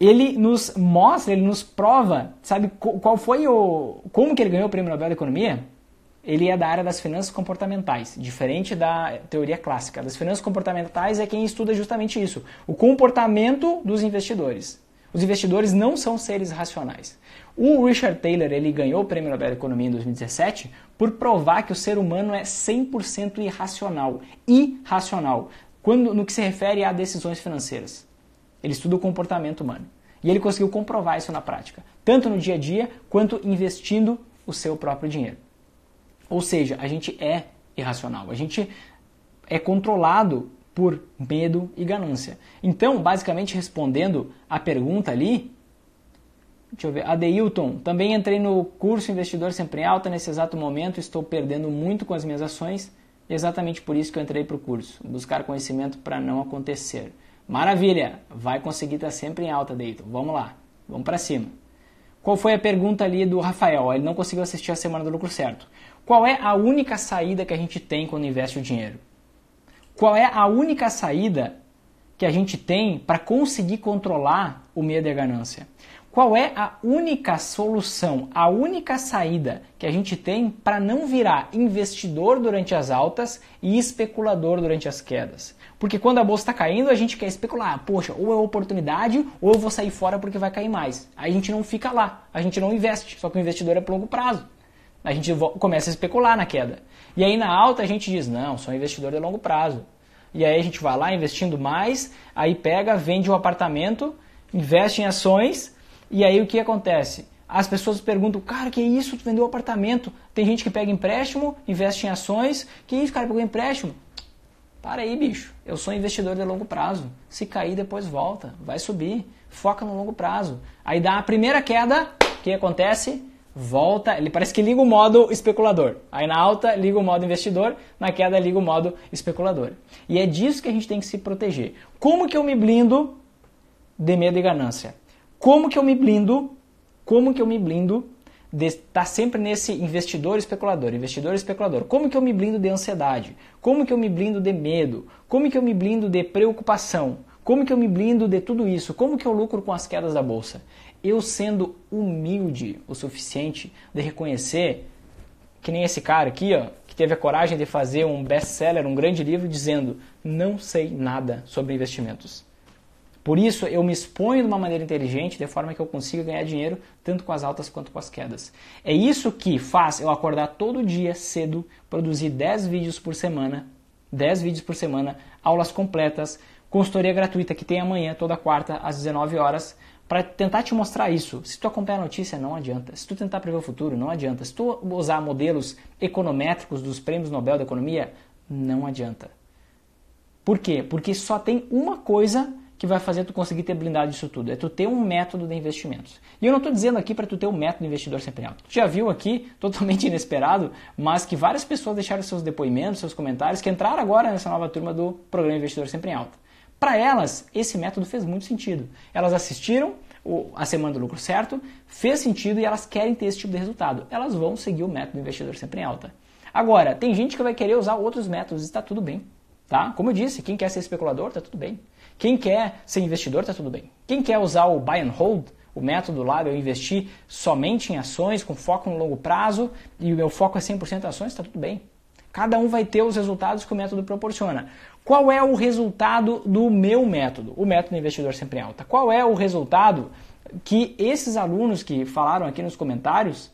Ele nos mostra, ele nos prova, sabe qual foi o como que ele ganhou o Prêmio Nobel de Economia? Ele é da área das finanças comportamentais, diferente da teoria clássica. Das finanças comportamentais é quem estuda justamente isso, o comportamento dos investidores. Os investidores não são seres racionais. O Richard Taylor ele ganhou o Prêmio Nobel da Economia em 2017 por provar que o ser humano é 100% irracional, irracional, quando no que se refere a decisões financeiras. Ele estuda o comportamento humano e ele conseguiu comprovar isso na prática, tanto no dia a dia quanto investindo o seu próprio dinheiro. Ou seja, a gente é irracional, a gente é controlado por medo e ganância. Então, basicamente respondendo a pergunta ali, Deixa eu ver. Adeilton, também entrei no curso Investidor Sempre em Alta nesse exato momento, estou perdendo muito com as minhas ações, exatamente por isso que eu entrei para o curso, buscar conhecimento para não acontecer. Maravilha, vai conseguir estar tá sempre em alta, Adeilton. Vamos lá, vamos para cima. Qual foi a pergunta ali do Rafael? Ele não conseguiu assistir a Semana do Lucro Certo. Qual é a única saída que a gente tem quando investe o dinheiro? Qual é a única saída que a gente tem para conseguir controlar o medo e a ganância? Qual é a única solução, a única saída que a gente tem para não virar investidor durante as altas e especulador durante as quedas? Porque quando a bolsa está caindo, a gente quer especular. Poxa, ou é oportunidade, ou eu vou sair fora porque vai cair mais. Aí a gente não fica lá, a gente não investe. Só que o investidor é para longo prazo. A gente começa a especular na queda. E aí na alta a gente diz: não, sou investidor de longo prazo. E aí a gente vai lá investindo mais, aí pega, vende um apartamento, investe em ações, e aí o que acontece? As pessoas perguntam, cara, que isso? Tu vendeu um apartamento? Tem gente que pega empréstimo, investe em ações. Que isso, cara, pegou empréstimo? Para aí, bicho. Eu sou investidor de longo prazo. Se cair, depois volta. Vai subir. Foca no longo prazo. Aí dá a primeira queda, o que acontece? Volta, ele parece que liga o modo especulador. Aí na alta liga o modo investidor, na queda liga o modo especulador. E é disso que a gente tem que se proteger. Como que eu me blindo de medo e ganância? Como que eu me blindo? Como que eu me blindo de estar sempre nesse investidor especulador, investidor especulador? Como que eu me blindo de ansiedade? Como que eu me blindo de medo? Como que eu me blindo de preocupação? Como que eu me blindo de tudo isso? Como que eu lucro com as quedas da bolsa? Eu sendo humilde o suficiente de reconhecer que nem esse cara aqui, ó, que teve a coragem de fazer um best-seller, um grande livro dizendo: "Não sei nada sobre investimentos". Por isso, eu me exponho de uma maneira inteligente, de forma que eu consiga ganhar dinheiro tanto com as altas quanto com as quedas. É isso que faz eu acordar todo dia cedo, produzir 10 vídeos por semana, 10 vídeos por semana, aulas completas, consultoria gratuita que tem amanhã, toda quarta, às 19 horas, para tentar te mostrar isso. Se tu acompanhar a notícia, não adianta. Se tu tentar prever o futuro, não adianta. Se tu usar modelos econométricos dos prêmios Nobel da Economia, não adianta. Por quê? Porque só tem uma coisa que vai fazer tu conseguir ter blindado isso tudo. É tu ter um método de investimentos. E eu não estou dizendo aqui para tu ter um método investidor sempre alto. Tu já viu aqui, totalmente inesperado, mas que várias pessoas deixaram seus depoimentos, seus comentários, que entraram agora nessa nova turma do programa Investidor Sempre Alto. Para elas, esse método fez muito sentido. Elas assistiram a semana do lucro certo, fez sentido e elas querem ter esse tipo de resultado. Elas vão seguir o método Investidor Sempre Alta. Agora, tem gente que vai querer usar outros métodos, está tudo bem. Tá? Como eu disse, quem quer ser especulador, está tudo bem. Quem quer ser investidor está tudo bem. Quem quer usar o buy and hold, o método lá de eu investir somente em ações, com foco no longo prazo, e o meu foco é 100% ações, está tudo bem. Cada um vai ter os resultados que o método proporciona. Qual é o resultado do meu método? O método investidor sempre alta. Qual é o resultado que esses alunos que falaram aqui nos comentários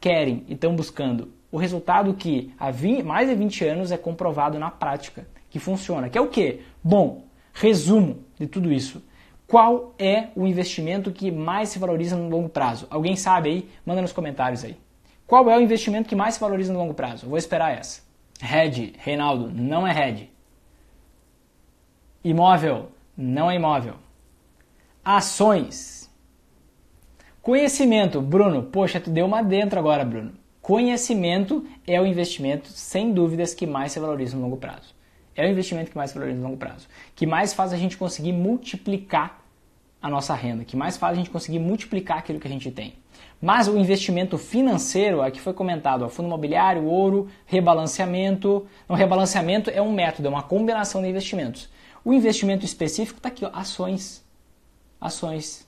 querem e estão buscando? O resultado que há 20, mais de 20 anos é comprovado na prática, que funciona, que é o quê? Bom, Resumo de tudo isso. Qual é o investimento que mais se valoriza no longo prazo? Alguém sabe aí? Manda nos comentários aí. Qual é o investimento que mais se valoriza no longo prazo? Eu vou esperar essa. Red, Reinaldo, não é Red. Imóvel, não é imóvel. Ações. Conhecimento, Bruno. Poxa, tu deu uma dentro agora, Bruno. Conhecimento é o investimento, sem dúvidas, que mais se valoriza no longo prazo é o investimento que mais valoriza no longo prazo, que mais faz a gente conseguir multiplicar a nossa renda, que mais faz a gente conseguir multiplicar aquilo que a gente tem. Mas o investimento financeiro, aqui foi comentado, ó, fundo imobiliário, ouro, rebalanceamento. Não, rebalanceamento é um método, é uma combinação de investimentos. O investimento específico está aqui, ó, ações. Ações.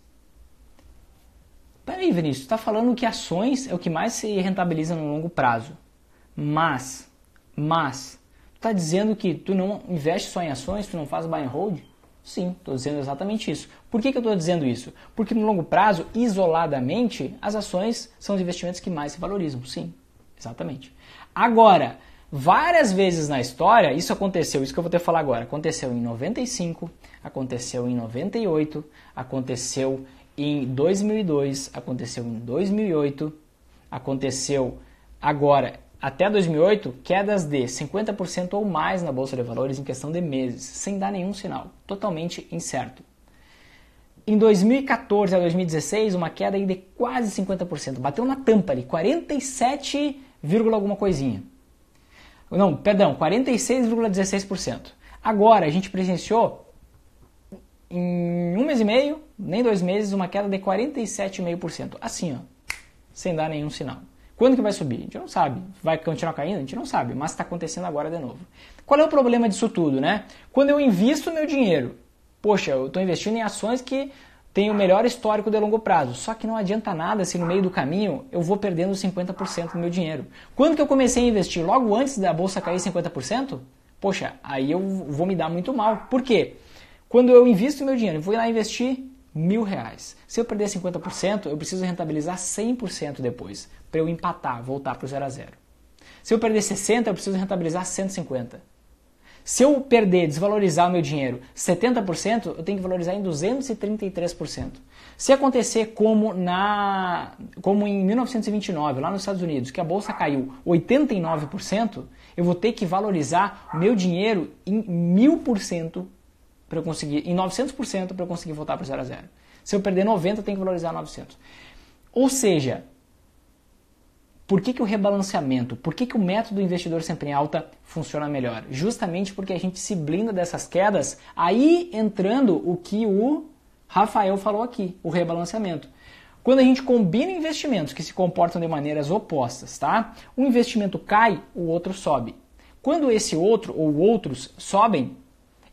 Peraí, Vinícius, está falando que ações é o que mais se rentabiliza no longo prazo. Mas, mas, Tá dizendo que tu não investe só em ações, tu não faz buy and hold? Sim, estou dizendo exatamente isso. Por que, que eu estou dizendo isso? Porque no longo prazo, isoladamente, as ações são os investimentos que mais se valorizam. Sim, exatamente. Agora, várias vezes na história, isso aconteceu, isso que eu vou te falar agora. Aconteceu em 95, aconteceu em 98, aconteceu em 2002, aconteceu em 2008, aconteceu agora até 2008, quedas de 50% ou mais na bolsa de valores em questão de meses, sem dar nenhum sinal, totalmente incerto. Em 2014 a 2016, uma queda de quase 50%, bateu na tampa ali, 47, alguma coisinha. Não, perdão, 46,16%. Agora a gente presenciou em um mês e meio, nem dois meses, uma queda de 47,5%. Assim, ó, sem dar nenhum sinal. Quando que vai subir? A gente não sabe. Vai continuar caindo? A gente não sabe, mas está acontecendo agora de novo. Qual é o problema disso tudo, né? Quando eu invisto meu dinheiro, poxa, eu estou investindo em ações que têm o melhor histórico de longo prazo, só que não adianta nada se no meio do caminho eu vou perdendo 50% do meu dinheiro. Quando que eu comecei a investir? Logo antes da bolsa cair 50%? Poxa, aí eu vou me dar muito mal. Por quê? Quando eu invisto meu dinheiro, vou lá investir, mil reais. Se eu perder 50%, eu preciso rentabilizar 100% depois, para eu empatar, voltar para o zero a zero. Se eu perder 60%, eu preciso rentabilizar 150%. Se eu perder, desvalorizar o meu dinheiro 70%, eu tenho que valorizar em 233%. Se acontecer como, na, como em 1929, lá nos Estados Unidos, que a bolsa caiu 89%, eu vou ter que valorizar meu dinheiro em 1000% para eu conseguir, em 900% para eu conseguir voltar para 0 a 0. Se eu perder 90, eu tenho que valorizar 900. Ou seja, por que, que o rebalanceamento, por que, que o método do investidor sempre em alta funciona melhor? Justamente porque a gente se blinda dessas quedas, aí entrando o que o Rafael falou aqui, o rebalanceamento. Quando a gente combina investimentos que se comportam de maneiras opostas, tá? Um investimento cai, o outro sobe. Quando esse outro ou outros sobem,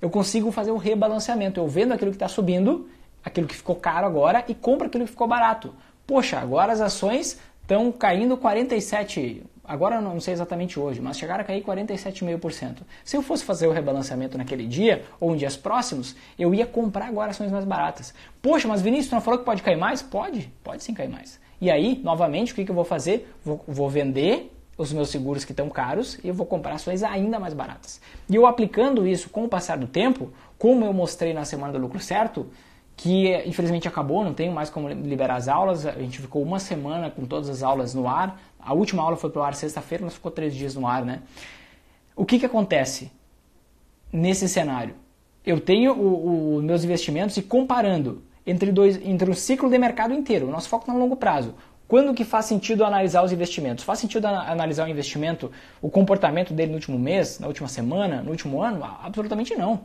eu consigo fazer um rebalanceamento. Eu vendo aquilo que está subindo, aquilo que ficou caro agora, e compro aquilo que ficou barato. Poxa, agora as ações estão caindo 47, agora não sei exatamente hoje, mas chegaram a cair 47,5%. Se eu fosse fazer o rebalanceamento naquele dia ou em dias próximos, eu ia comprar agora ações mais baratas. Poxa, mas Vinícius, tu não falou que pode cair mais? Pode, pode sim cair mais. E aí, novamente, o que, que eu vou fazer? Vou, vou vender os meus seguros que estão caros e eu vou comprar ações ainda mais baratas. E eu aplicando isso com o passar do tempo, como eu mostrei na semana do lucro certo, que infelizmente acabou, não tenho mais como liberar as aulas, a gente ficou uma semana com todas as aulas no ar, a última aula foi para o ar sexta-feira, mas ficou três dias no ar, né? O que, que acontece nesse cenário? Eu tenho os meus investimentos e comparando entre, dois, entre um ciclo de mercado inteiro, o nosso foco tá no longo prazo, quando que faz sentido analisar os investimentos? Faz sentido analisar o investimento, o comportamento dele no último mês, na última semana, no último ano? Absolutamente não.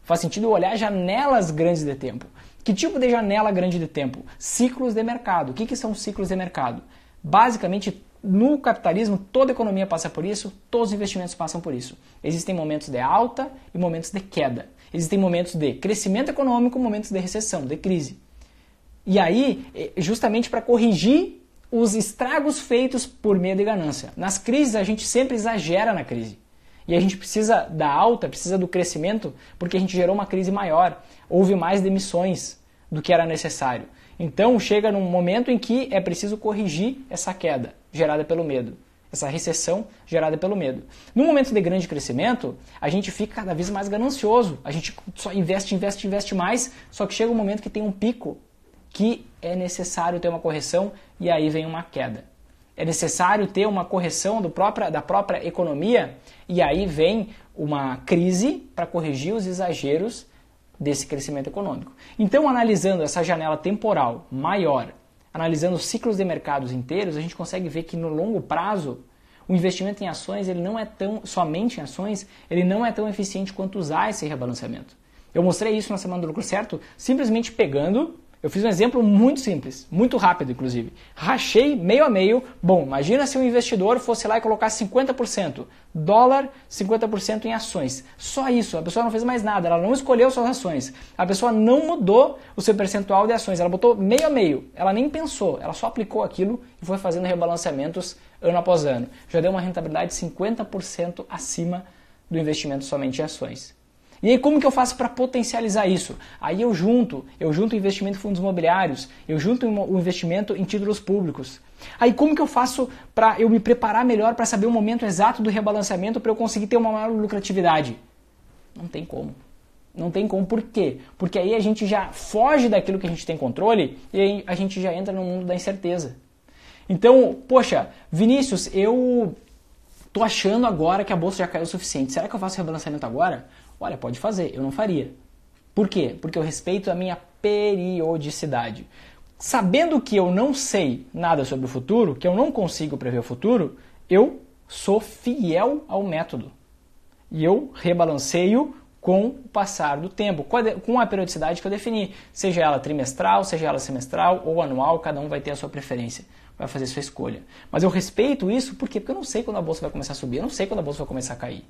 Faz sentido olhar janelas grandes de tempo. Que tipo de janela grande de tempo? Ciclos de mercado. O que, que são ciclos de mercado? Basicamente, no capitalismo, toda economia passa por isso, todos os investimentos passam por isso. Existem momentos de alta e momentos de queda. Existem momentos de crescimento econômico, momentos de recessão, de crise. E aí, eh, justamente para corrigir os estragos feitos por medo e ganância. Nas crises, a gente sempre exagera na crise. E a gente precisa da alta, precisa do crescimento, porque a gente gerou uma crise maior. Houve mais demissões do que era necessário. Então, chega num momento em que é preciso corrigir essa queda gerada pelo medo, essa recessão gerada pelo medo. No momento de grande crescimento, a gente fica cada vez mais ganancioso. A gente só investe, investe, investe mais, só que chega um momento que tem um pico que é necessário ter uma correção e aí vem uma queda. É necessário ter uma correção própria, da própria economia e aí vem uma crise para corrigir os exageros desse crescimento econômico. Então, analisando essa janela temporal maior, analisando os ciclos de mercados inteiros, a gente consegue ver que no longo prazo o investimento em ações ele não é tão somente em ações ele não é tão eficiente quanto usar esse rebalanceamento. Eu mostrei isso na semana do lucro certo, simplesmente pegando eu fiz um exemplo muito simples, muito rápido, inclusive. Rachei meio a meio. Bom, imagina se um investidor fosse lá e colocasse 50% dólar, 50% em ações. Só isso. A pessoa não fez mais nada. Ela não escolheu suas ações. A pessoa não mudou o seu percentual de ações. Ela botou meio a meio. Ela nem pensou. Ela só aplicou aquilo e foi fazendo rebalanceamentos ano após ano. Já deu uma rentabilidade 50% acima do investimento somente em ações. E aí como que eu faço para potencializar isso? Aí eu junto, eu junto investimento em fundos imobiliários, eu junto o investimento em títulos públicos. Aí como que eu faço para eu me preparar melhor para saber o momento exato do rebalanceamento para eu conseguir ter uma maior lucratividade? Não tem como. Não tem como, por quê? Porque aí a gente já foge daquilo que a gente tem controle e aí a gente já entra no mundo da incerteza. Então, poxa, Vinícius, eu tô achando agora que a bolsa já caiu o suficiente. Será que eu faço rebalanceamento agora? Olha, pode fazer, eu não faria. Por quê? Porque eu respeito a minha periodicidade. Sabendo que eu não sei nada sobre o futuro, que eu não consigo prever o futuro, eu sou fiel ao método. E eu rebalanceio com o passar do tempo, com a periodicidade que eu defini, seja ela trimestral, seja ela semestral ou anual, cada um vai ter a sua preferência, vai fazer a sua escolha. Mas eu respeito isso por quê? porque eu não sei quando a bolsa vai começar a subir, eu não sei quando a bolsa vai começar a cair.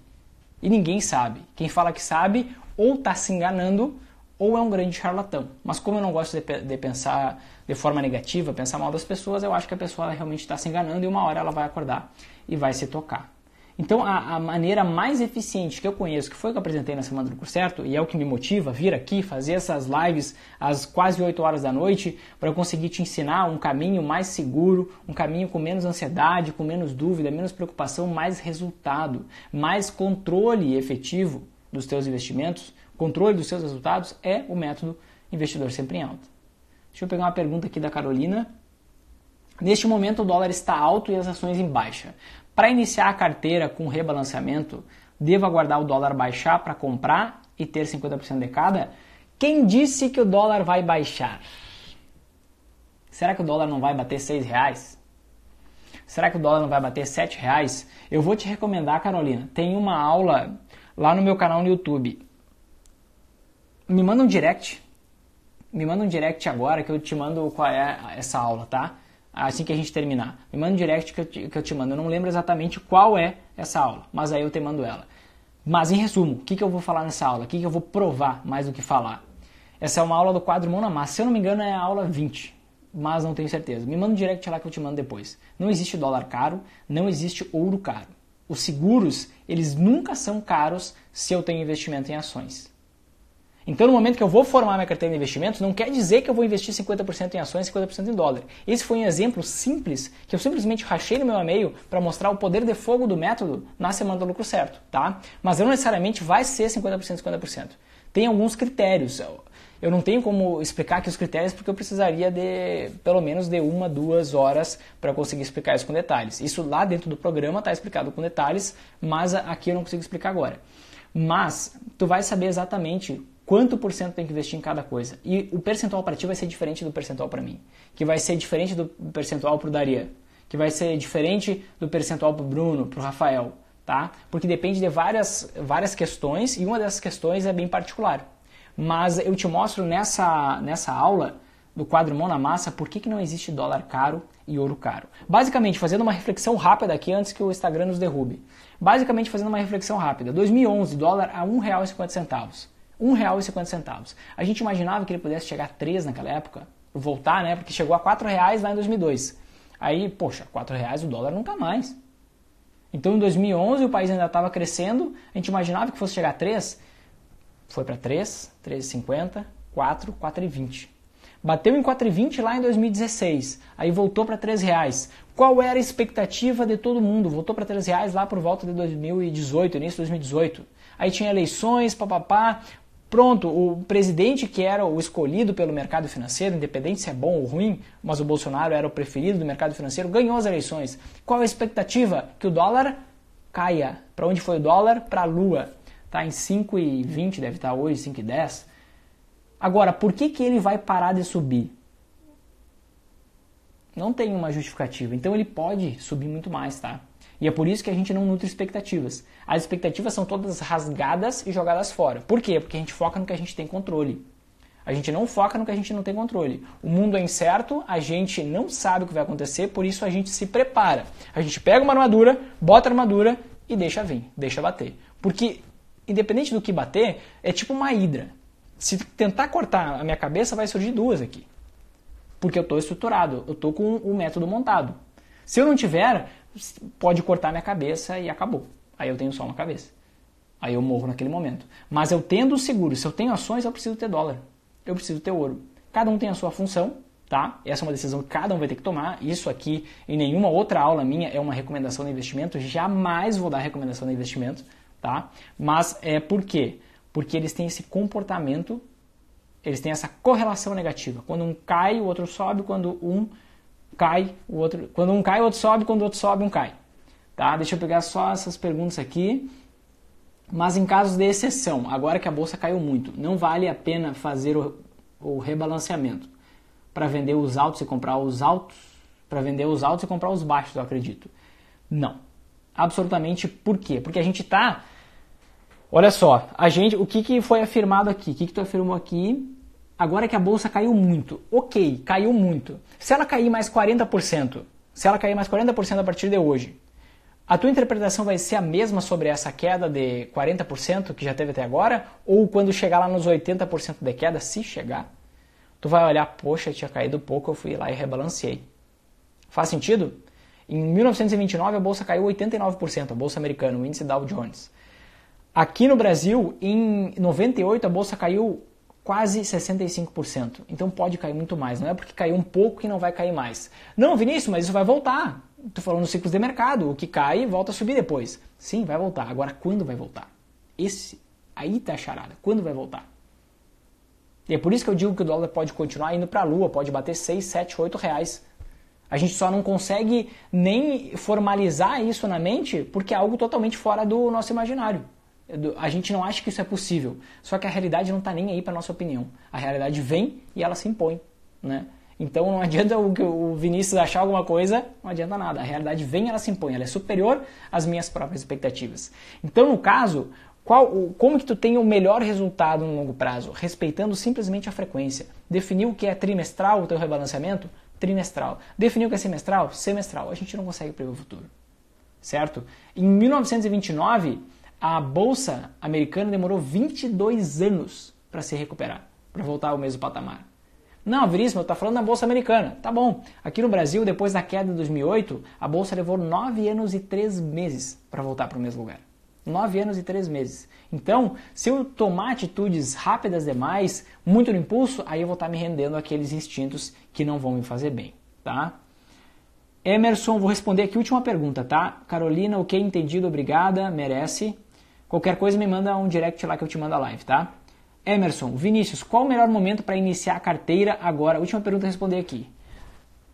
E ninguém sabe. Quem fala que sabe ou está se enganando ou é um grande charlatão. Mas como eu não gosto de, de pensar de forma negativa, pensar mal das pessoas, eu acho que a pessoa realmente está se enganando e uma hora ela vai acordar e vai se tocar. Então, a, a, maneira mais eficiente que eu conheço, que foi o que eu apresentei na Semana do Lucro Certo, e é o que me motiva a vir aqui fazer essas lives às quase 8 horas da noite, para eu conseguir te ensinar um caminho mais seguro, um caminho com menos ansiedade, com menos dúvida, menos preocupação, mais resultado, mais controle efetivo dos teus investimentos, controle dos seus resultados, é o método investidor sempre em alta. Deixa eu pegar uma pergunta aqui da Carolina. Neste momento, o dólar está alto e as ações em baixa. Para iniciar a carteira com rebalanceamento, devo aguardar o dólar baixar para comprar e ter 50% de cada? Quem disse que o dólar vai baixar? Será que o dólar não vai bater 6 reais? Será que o dólar não vai bater 7 reais? Eu vou te recomendar, Carolina, tem uma aula lá no meu canal no YouTube. Me manda um direct. Me manda um direct agora que eu te mando qual é essa aula, tá? assim que a gente terminar. Me manda um direct que eu, te, que eu te mando. Eu não lembro exatamente qual é essa aula, mas aí eu te mando ela. Mas em resumo, o que, que eu vou falar nessa aula? O que, que eu vou provar mais do que falar? Essa é uma aula do quadro Mão na Massa. Se eu não me engano, é a aula 20, mas não tenho certeza. Me manda um direct lá que eu te mando depois. Não existe dólar caro, não existe ouro caro. Os seguros, eles nunca são caros se eu tenho investimento em ações. Então, no momento que eu vou formar minha carteira de investimentos, não quer dizer que eu vou investir 50% em ações e 50% em dólar. Esse foi um exemplo simples que eu simplesmente rachei no meu e-mail para mostrar o poder de fogo do método na semana do lucro certo, tá? Mas não necessariamente vai ser 50% 50%. Tem alguns critérios. Eu não tenho como explicar aqui os critérios porque eu precisaria de pelo menos de uma, duas horas para conseguir explicar isso com detalhes. Isso lá dentro do programa está explicado com detalhes, mas aqui eu não consigo explicar agora. Mas tu vai saber exatamente quanto por cento tem que investir em cada coisa. E o percentual para ti vai ser diferente do percentual para mim, que vai ser diferente do percentual para o Daria, que vai ser diferente do percentual para o Bruno, para o Rafael, tá? Porque depende de várias, várias questões e uma dessas questões é bem particular. Mas eu te mostro nessa, nessa aula do quadro Mão na Massa por que, que não existe dólar caro e ouro caro. Basicamente, fazendo uma reflexão rápida aqui antes que o Instagram nos derrube. Basicamente, fazendo uma reflexão rápida. 2011, dólar a R$1,50. R$1,50. A gente imaginava que ele pudesse chegar a 3 naquela época, voltar, né? Porque chegou a R$4,00 reais lá em 2002. Aí, poxa, R$4,00 reais o dólar nunca mais. Então, em 2011, o país ainda estava crescendo, a gente imaginava que fosse chegar a 3, foi para 3, 3,50, 4, 4,20. Bateu em 4,20 lá em 2016, aí voltou para 3 reais. Qual era a expectativa de todo mundo? Voltou para 3 reais lá por volta de 2018, início de 2018. Aí tinha eleições, papapá, Pronto, o presidente que era o escolhido pelo mercado financeiro, independente se é bom ou ruim, mas o Bolsonaro era o preferido do mercado financeiro, ganhou as eleições. Qual é a expectativa? Que o dólar caia. Para onde foi o dólar? Para a lua. Está em 5,20, deve estar tá hoje, 5,10. Agora, por que, que ele vai parar de subir? Não tem uma justificativa. Então ele pode subir muito mais, tá? E é por isso que a gente não nutre expectativas. As expectativas são todas rasgadas e jogadas fora. Por quê? Porque a gente foca no que a gente tem controle. A gente não foca no que a gente não tem controle. O mundo é incerto, a gente não sabe o que vai acontecer, por isso a gente se prepara. A gente pega uma armadura, bota a armadura e deixa vir, deixa bater. Porque, independente do que bater, é tipo uma hidra. Se tentar cortar a minha cabeça, vai surgir duas aqui. Porque eu estou estruturado, eu estou com o método montado. Se eu não tiver, pode cortar minha cabeça e acabou. Aí eu tenho só uma cabeça. Aí eu morro naquele momento. Mas eu tendo o seguro, se eu tenho ações, eu preciso ter dólar. Eu preciso ter ouro. Cada um tem a sua função, tá? Essa é uma decisão que cada um vai ter que tomar. Isso aqui, em nenhuma outra aula minha, é uma recomendação de investimento. Jamais vou dar recomendação de investimento, tá? Mas é por quê? Porque eles têm esse comportamento, eles têm essa correlação negativa. Quando um cai, o outro sobe, quando um cai, o outro, quando um cai, o outro sobe, quando o outro sobe, um cai. Tá? Deixa eu pegar só essas perguntas aqui. Mas em casos de exceção, agora que a bolsa caiu muito, não vale a pena fazer o, o rebalanceamento para vender os altos e comprar os altos, para vender os altos e comprar os baixos, eu acredito. Não. Absolutamente por quê? Porque a gente está Olha só, a gente, o que, que foi afirmado aqui? O que, que tu afirmou aqui? agora que a bolsa caiu muito, ok, caiu muito. Se ela cair mais 40%, se ela cair mais 40% a partir de hoje, a tua interpretação vai ser a mesma sobre essa queda de 40% que já teve até agora? Ou quando chegar lá nos 80% de queda, se chegar, tu vai olhar, poxa, tinha caído pouco, eu fui lá e rebalancei. Faz sentido? Em 1929 a bolsa caiu 89%, a bolsa americana, o índice Dow Jones. Aqui no Brasil, em 98 a bolsa caiu quase 65%. Então pode cair muito mais. Não é porque caiu um pouco que não vai cair mais. Não, Vinícius, mas isso vai voltar. Estou falando dos ciclos de mercado. O que cai volta a subir depois. Sim, vai voltar. Agora, quando vai voltar? Esse aí tá a charada. Quando vai voltar? E é por isso que eu digo que o dólar pode continuar indo para a lua, pode bater 6, 7, 8 reais. A gente só não consegue nem formalizar isso na mente porque é algo totalmente fora do nosso imaginário a gente não acha que isso é possível. Só que a realidade não está nem aí para nossa opinião. A realidade vem e ela se impõe, né? Então não adianta o, o Vinícius achar alguma coisa, não adianta nada. A realidade vem e ela se impõe, ela é superior às minhas próprias expectativas. Então, no caso, qual, como que tu tem o melhor resultado no longo prazo? Respeitando simplesmente a frequência. Definiu o que é trimestral o teu rebalanceamento? Trimestral. Definiu o que é semestral? Semestral. A gente não consegue prever o futuro. Certo? Em 1929, a bolsa americana demorou 22 anos para se recuperar, para voltar ao mesmo patamar. Não, Veríssimo, está falando da bolsa americana. Tá bom. Aqui no Brasil, depois da queda de 2008, a bolsa levou 9 anos e 3 meses para voltar para o mesmo lugar. 9 anos e 3 meses. Então, se eu tomar atitudes rápidas demais, muito no impulso, aí eu vou estar tá me rendendo àqueles instintos que não vão me fazer bem, tá? Emerson, vou responder aqui a última pergunta, tá? Carolina, o que é entendido, obrigada, merece. Qualquer coisa me manda um direct lá que eu te mando a live, tá? Emerson, Vinícius, qual o melhor momento para iniciar a carteira agora? Última pergunta a responder aqui.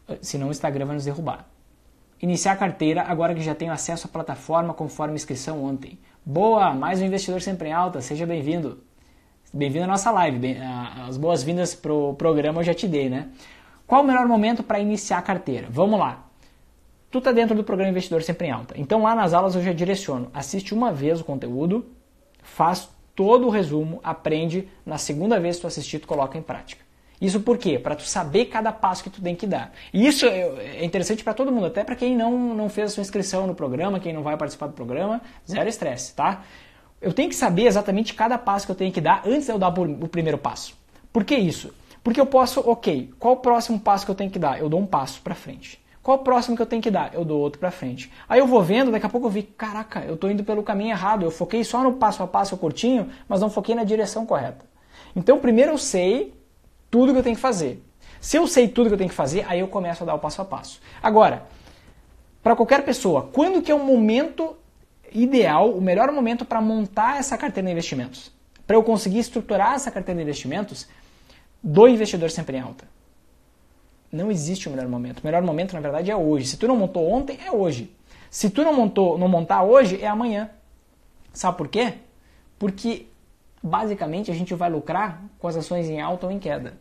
Eh, Senão o Instagram vai nos derrubar. Iniciar a carteira agora que já tenho acesso à plataforma conforme inscrição ontem. Boa, mais um investidor sempre em alta, seja bem-vindo. Bem-vindo à nossa live, bem, as boas-vindas para o programa eu já te dei, né? Qual o melhor momento para iniciar a carteira? Vamos lá tu tá dentro do programa Investidor Sempre em Alta. Então lá nas aulas eu já direciono, assiste uma vez o conteúdo, faz todo o resumo, aprende, na segunda vez que tu assistir, tu coloca em prática. Isso por quê? Para tu saber cada passo que tu tem que dar. E isso é, é interessante para todo mundo, até para quem não, não fez a sua inscrição no programa, quem não vai participar do programa, zero estresse, tá? Eu tenho que saber exatamente cada passo que eu tenho que dar antes de eu dar o primeiro passo. Por que isso? Porque eu posso, ok, qual o próximo passo que eu tenho que dar? Eu dou um passo para frente. Qual o próximo que eu tenho que dar? Eu dou outro para frente. Aí eu vou vendo, daqui a pouco eu vi, caraca, eu estou indo pelo caminho errado. Eu foquei só no passo a passo curtinho, mas não foquei na direção correta. Então, primeiro eu sei tudo que eu tenho que fazer. Se eu sei tudo que eu tenho que fazer, aí eu começo a dar o passo a passo. Agora, para qualquer pessoa, quando que é o momento ideal, o melhor momento para montar essa carteira de investimentos? Para eu conseguir estruturar essa carteira de investimentos do investidor sempre em alta. Não existe o melhor momento. O melhor momento, na verdade, é hoje. Se tu não montou ontem, é hoje. Se tu não montou, não montar hoje, é amanhã. Sabe por quê? Porque basicamente a gente vai lucrar com as ações em alta ou em queda.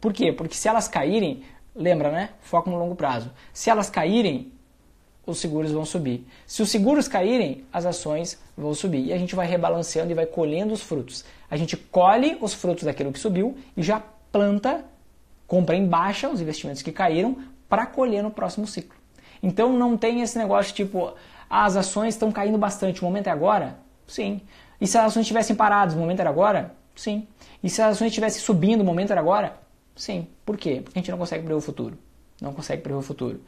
Por quê? Porque se elas caírem, lembra, né? Foco no longo prazo. Se elas caírem, os seguros vão subir. Se os seguros caírem, as ações vão subir. E a gente vai rebalanceando e vai colhendo os frutos. A gente colhe os frutos daquilo que subiu e já planta compra em baixa os investimentos que caíram para colher no próximo ciclo. Então não tem esse negócio tipo, ah, as ações estão caindo bastante, o momento é agora? Sim. E se as ações estivessem paradas, o momento era agora? Sim. E se as ações estivessem subindo, o momento era agora? Sim. Por quê? Porque a gente não consegue prever o futuro. Não consegue prever o futuro.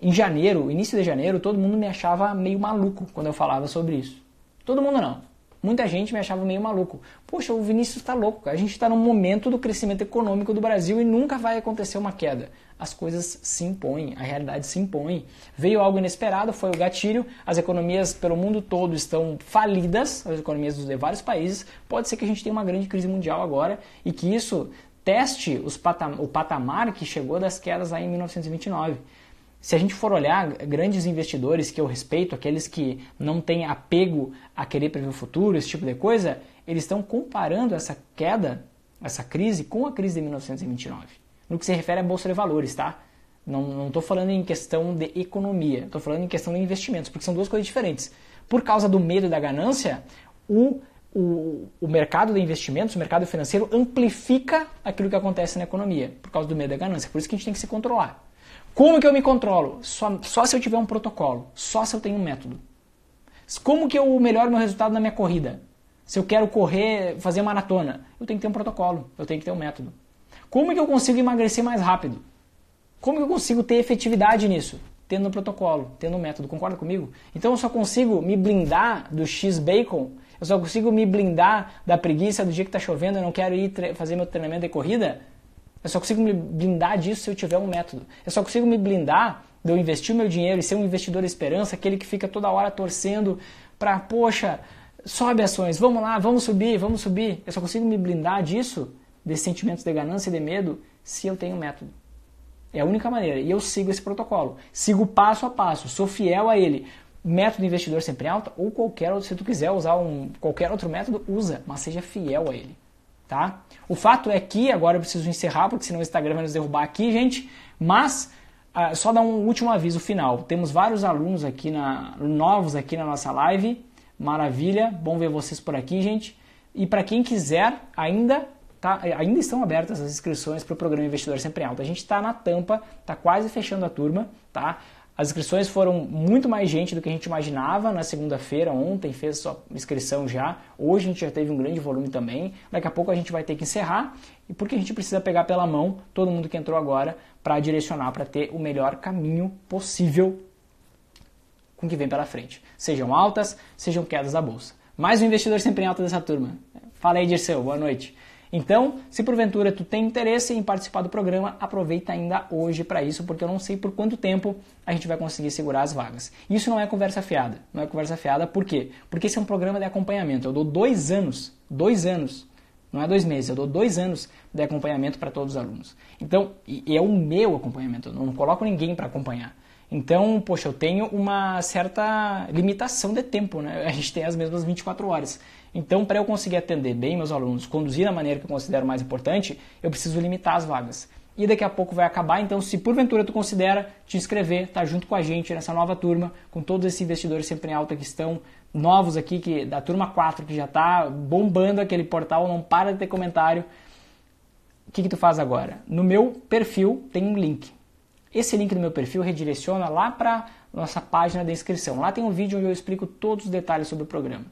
Em janeiro, início de janeiro, todo mundo me achava meio maluco quando eu falava sobre isso. Todo mundo não muita gente me achava meio maluco. Poxa, o Vinícius está louco, a gente está no momento do crescimento econômico do Brasil e nunca vai acontecer uma queda. As coisas se impõem, a realidade se impõe. Veio algo inesperado, foi o gatilho. As economias pelo mundo todo estão falidas, as economias de vários países. Pode ser que a gente tenha uma grande crise mundial agora e que isso teste patam o patamar que chegou das quedas lá em 1929. Se a gente for olhar grandes investidores que eu respeito, aqueles que não têm apego a querer prever o futuro, esse tipo de coisa, eles estão comparando essa queda, essa crise, com a crise de 1929. No que se refere à bolsa de valores, tá? Não estou falando em questão de economia, estou falando em questão de investimentos, porque são duas coisas diferentes. Por causa do medo e da ganância, o, o, o mercado de investimentos, o mercado financeiro, amplifica aquilo que acontece na economia, por causa do medo e da ganância. Por isso que a gente tem que se controlar. Como que eu me controlo? Só, só se eu tiver um protocolo, só se eu tenho um método. Como que eu melhoro meu resultado na minha corrida? Se eu quero correr, fazer maratona, eu tenho que ter um protocolo, eu tenho que ter um método. Como que eu consigo emagrecer mais rápido? Como que eu consigo ter efetividade nisso? Tendo um protocolo, tendo um método, concorda comigo? Então eu só consigo me blindar do X-Bacon, eu só consigo me blindar da preguiça do dia que está chovendo, eu não quero ir fazer meu treinamento de corrida eu só consigo me blindar disso se eu tiver um método. Eu só consigo me blindar de eu investir o meu dinheiro e ser um investidor esperança, aquele que fica toda hora torcendo para, poxa, sobe ações, vamos lá, vamos subir, vamos subir. Eu só consigo me blindar disso, desses sentimentos de ganância e de medo, se eu tenho um método. É a única maneira. E eu sigo esse protocolo. Sigo passo a passo, sou fiel a ele. Método investidor sempre alta ou qualquer outro, se tu quiser usar um, qualquer outro método, usa, mas seja fiel a ele tá? O fato é que, agora eu preciso encerrar, porque senão o Instagram vai nos derrubar aqui, gente, mas ah, só dar um último aviso final. Temos vários alunos aqui, na, novos aqui na nossa live, maravilha, bom ver vocês por aqui, gente. E para quem quiser, ainda Tá, ainda estão abertas as inscrições para o programa Investidor Sempre Alto. A gente está na tampa, está quase fechando a turma, tá? As inscrições foram muito mais gente do que a gente imaginava na segunda-feira, ontem fez sua inscrição já. Hoje a gente já teve um grande volume também. Daqui a pouco a gente vai ter que encerrar, e porque a gente precisa pegar pela mão todo mundo que entrou agora para direcionar para ter o melhor caminho possível com o que vem pela frente. Sejam altas, sejam quedas da bolsa. Mais um investidor sempre em alta dessa turma. Fala aí, Dirceu, boa noite. Então, se porventura tu tem interesse em participar do programa, aproveita ainda hoje para isso, porque eu não sei por quanto tempo a gente vai conseguir segurar as vagas. Isso não é conversa fiada. Não é conversa fiada por quê? Porque esse é um programa de acompanhamento. Eu dou dois anos, dois anos, não é dois meses, eu dou dois anos de acompanhamento para todos os alunos. Então, e é o meu acompanhamento, eu não coloco ninguém para acompanhar. Então, poxa, eu tenho uma certa limitação de tempo, né? A gente tem as mesmas 24 horas. Então, para eu conseguir atender bem meus alunos, conduzir da maneira que eu considero mais importante, eu preciso limitar as vagas. E daqui a pouco vai acabar, então se porventura tu considera te inscrever, tá junto com a gente nessa nova turma, com todos esses investidores sempre em alta que estão novos aqui, que da turma 4 que já tá bombando aquele portal, não para de ter comentário. O que, que tu faz agora? No meu perfil tem um link. Esse link do meu perfil redireciona lá para nossa página da inscrição. Lá tem um vídeo onde eu explico todos os detalhes sobre o programa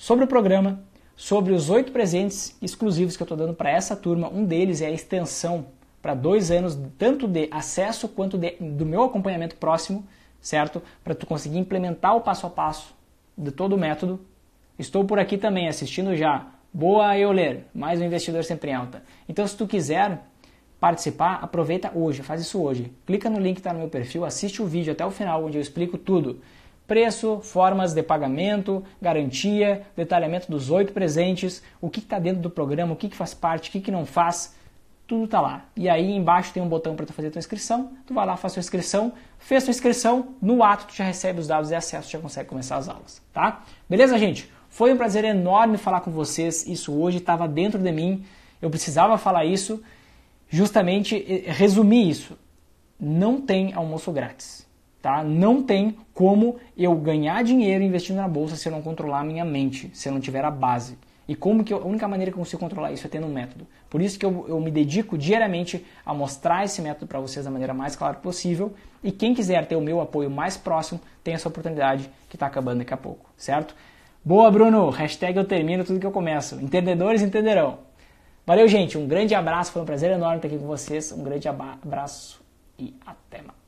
sobre o programa, sobre os oito presentes exclusivos que eu estou dando para essa turma. Um deles é a extensão para dois anos, tanto de acesso quanto de, do meu acompanhamento próximo, certo? Para tu conseguir implementar o passo a passo de todo o método. Estou por aqui também assistindo já. Boa Euler, mais um investidor sempre em alta. Então, se tu quiser participar, aproveita hoje, faz isso hoje. Clica no link que está no meu perfil, assiste o vídeo até o final, onde eu explico tudo preço, formas de pagamento, garantia, detalhamento dos oito presentes, o que está dentro do programa, o que, que faz parte, o que, que não faz, tudo está lá. E aí embaixo tem um botão para tu fazer tua inscrição, tu vai lá, faz tua inscrição, fez tua inscrição, no ato tu já recebe os dados e acesso, já consegue começar as aulas, tá? Beleza, gente? Foi um prazer enorme falar com vocês, isso hoje estava dentro de mim, eu precisava falar isso, justamente resumir isso. Não tem almoço grátis tá? Não tem como eu ganhar dinheiro investindo na bolsa se eu não controlar a minha mente, se eu não tiver a base. E como que eu, a única maneira que eu consigo controlar isso é tendo um método. Por isso que eu, eu me dedico diariamente a mostrar esse método para vocês da maneira mais clara possível. E quem quiser ter o meu apoio mais próximo, tem essa oportunidade que está acabando daqui a pouco, certo? Boa, Bruno! Hashtag eu termino tudo que eu começo. Entendedores entenderão. Valeu, gente. Um grande abraço. Foi um prazer enorme estar aqui com vocês. Um grande abraço e até mais.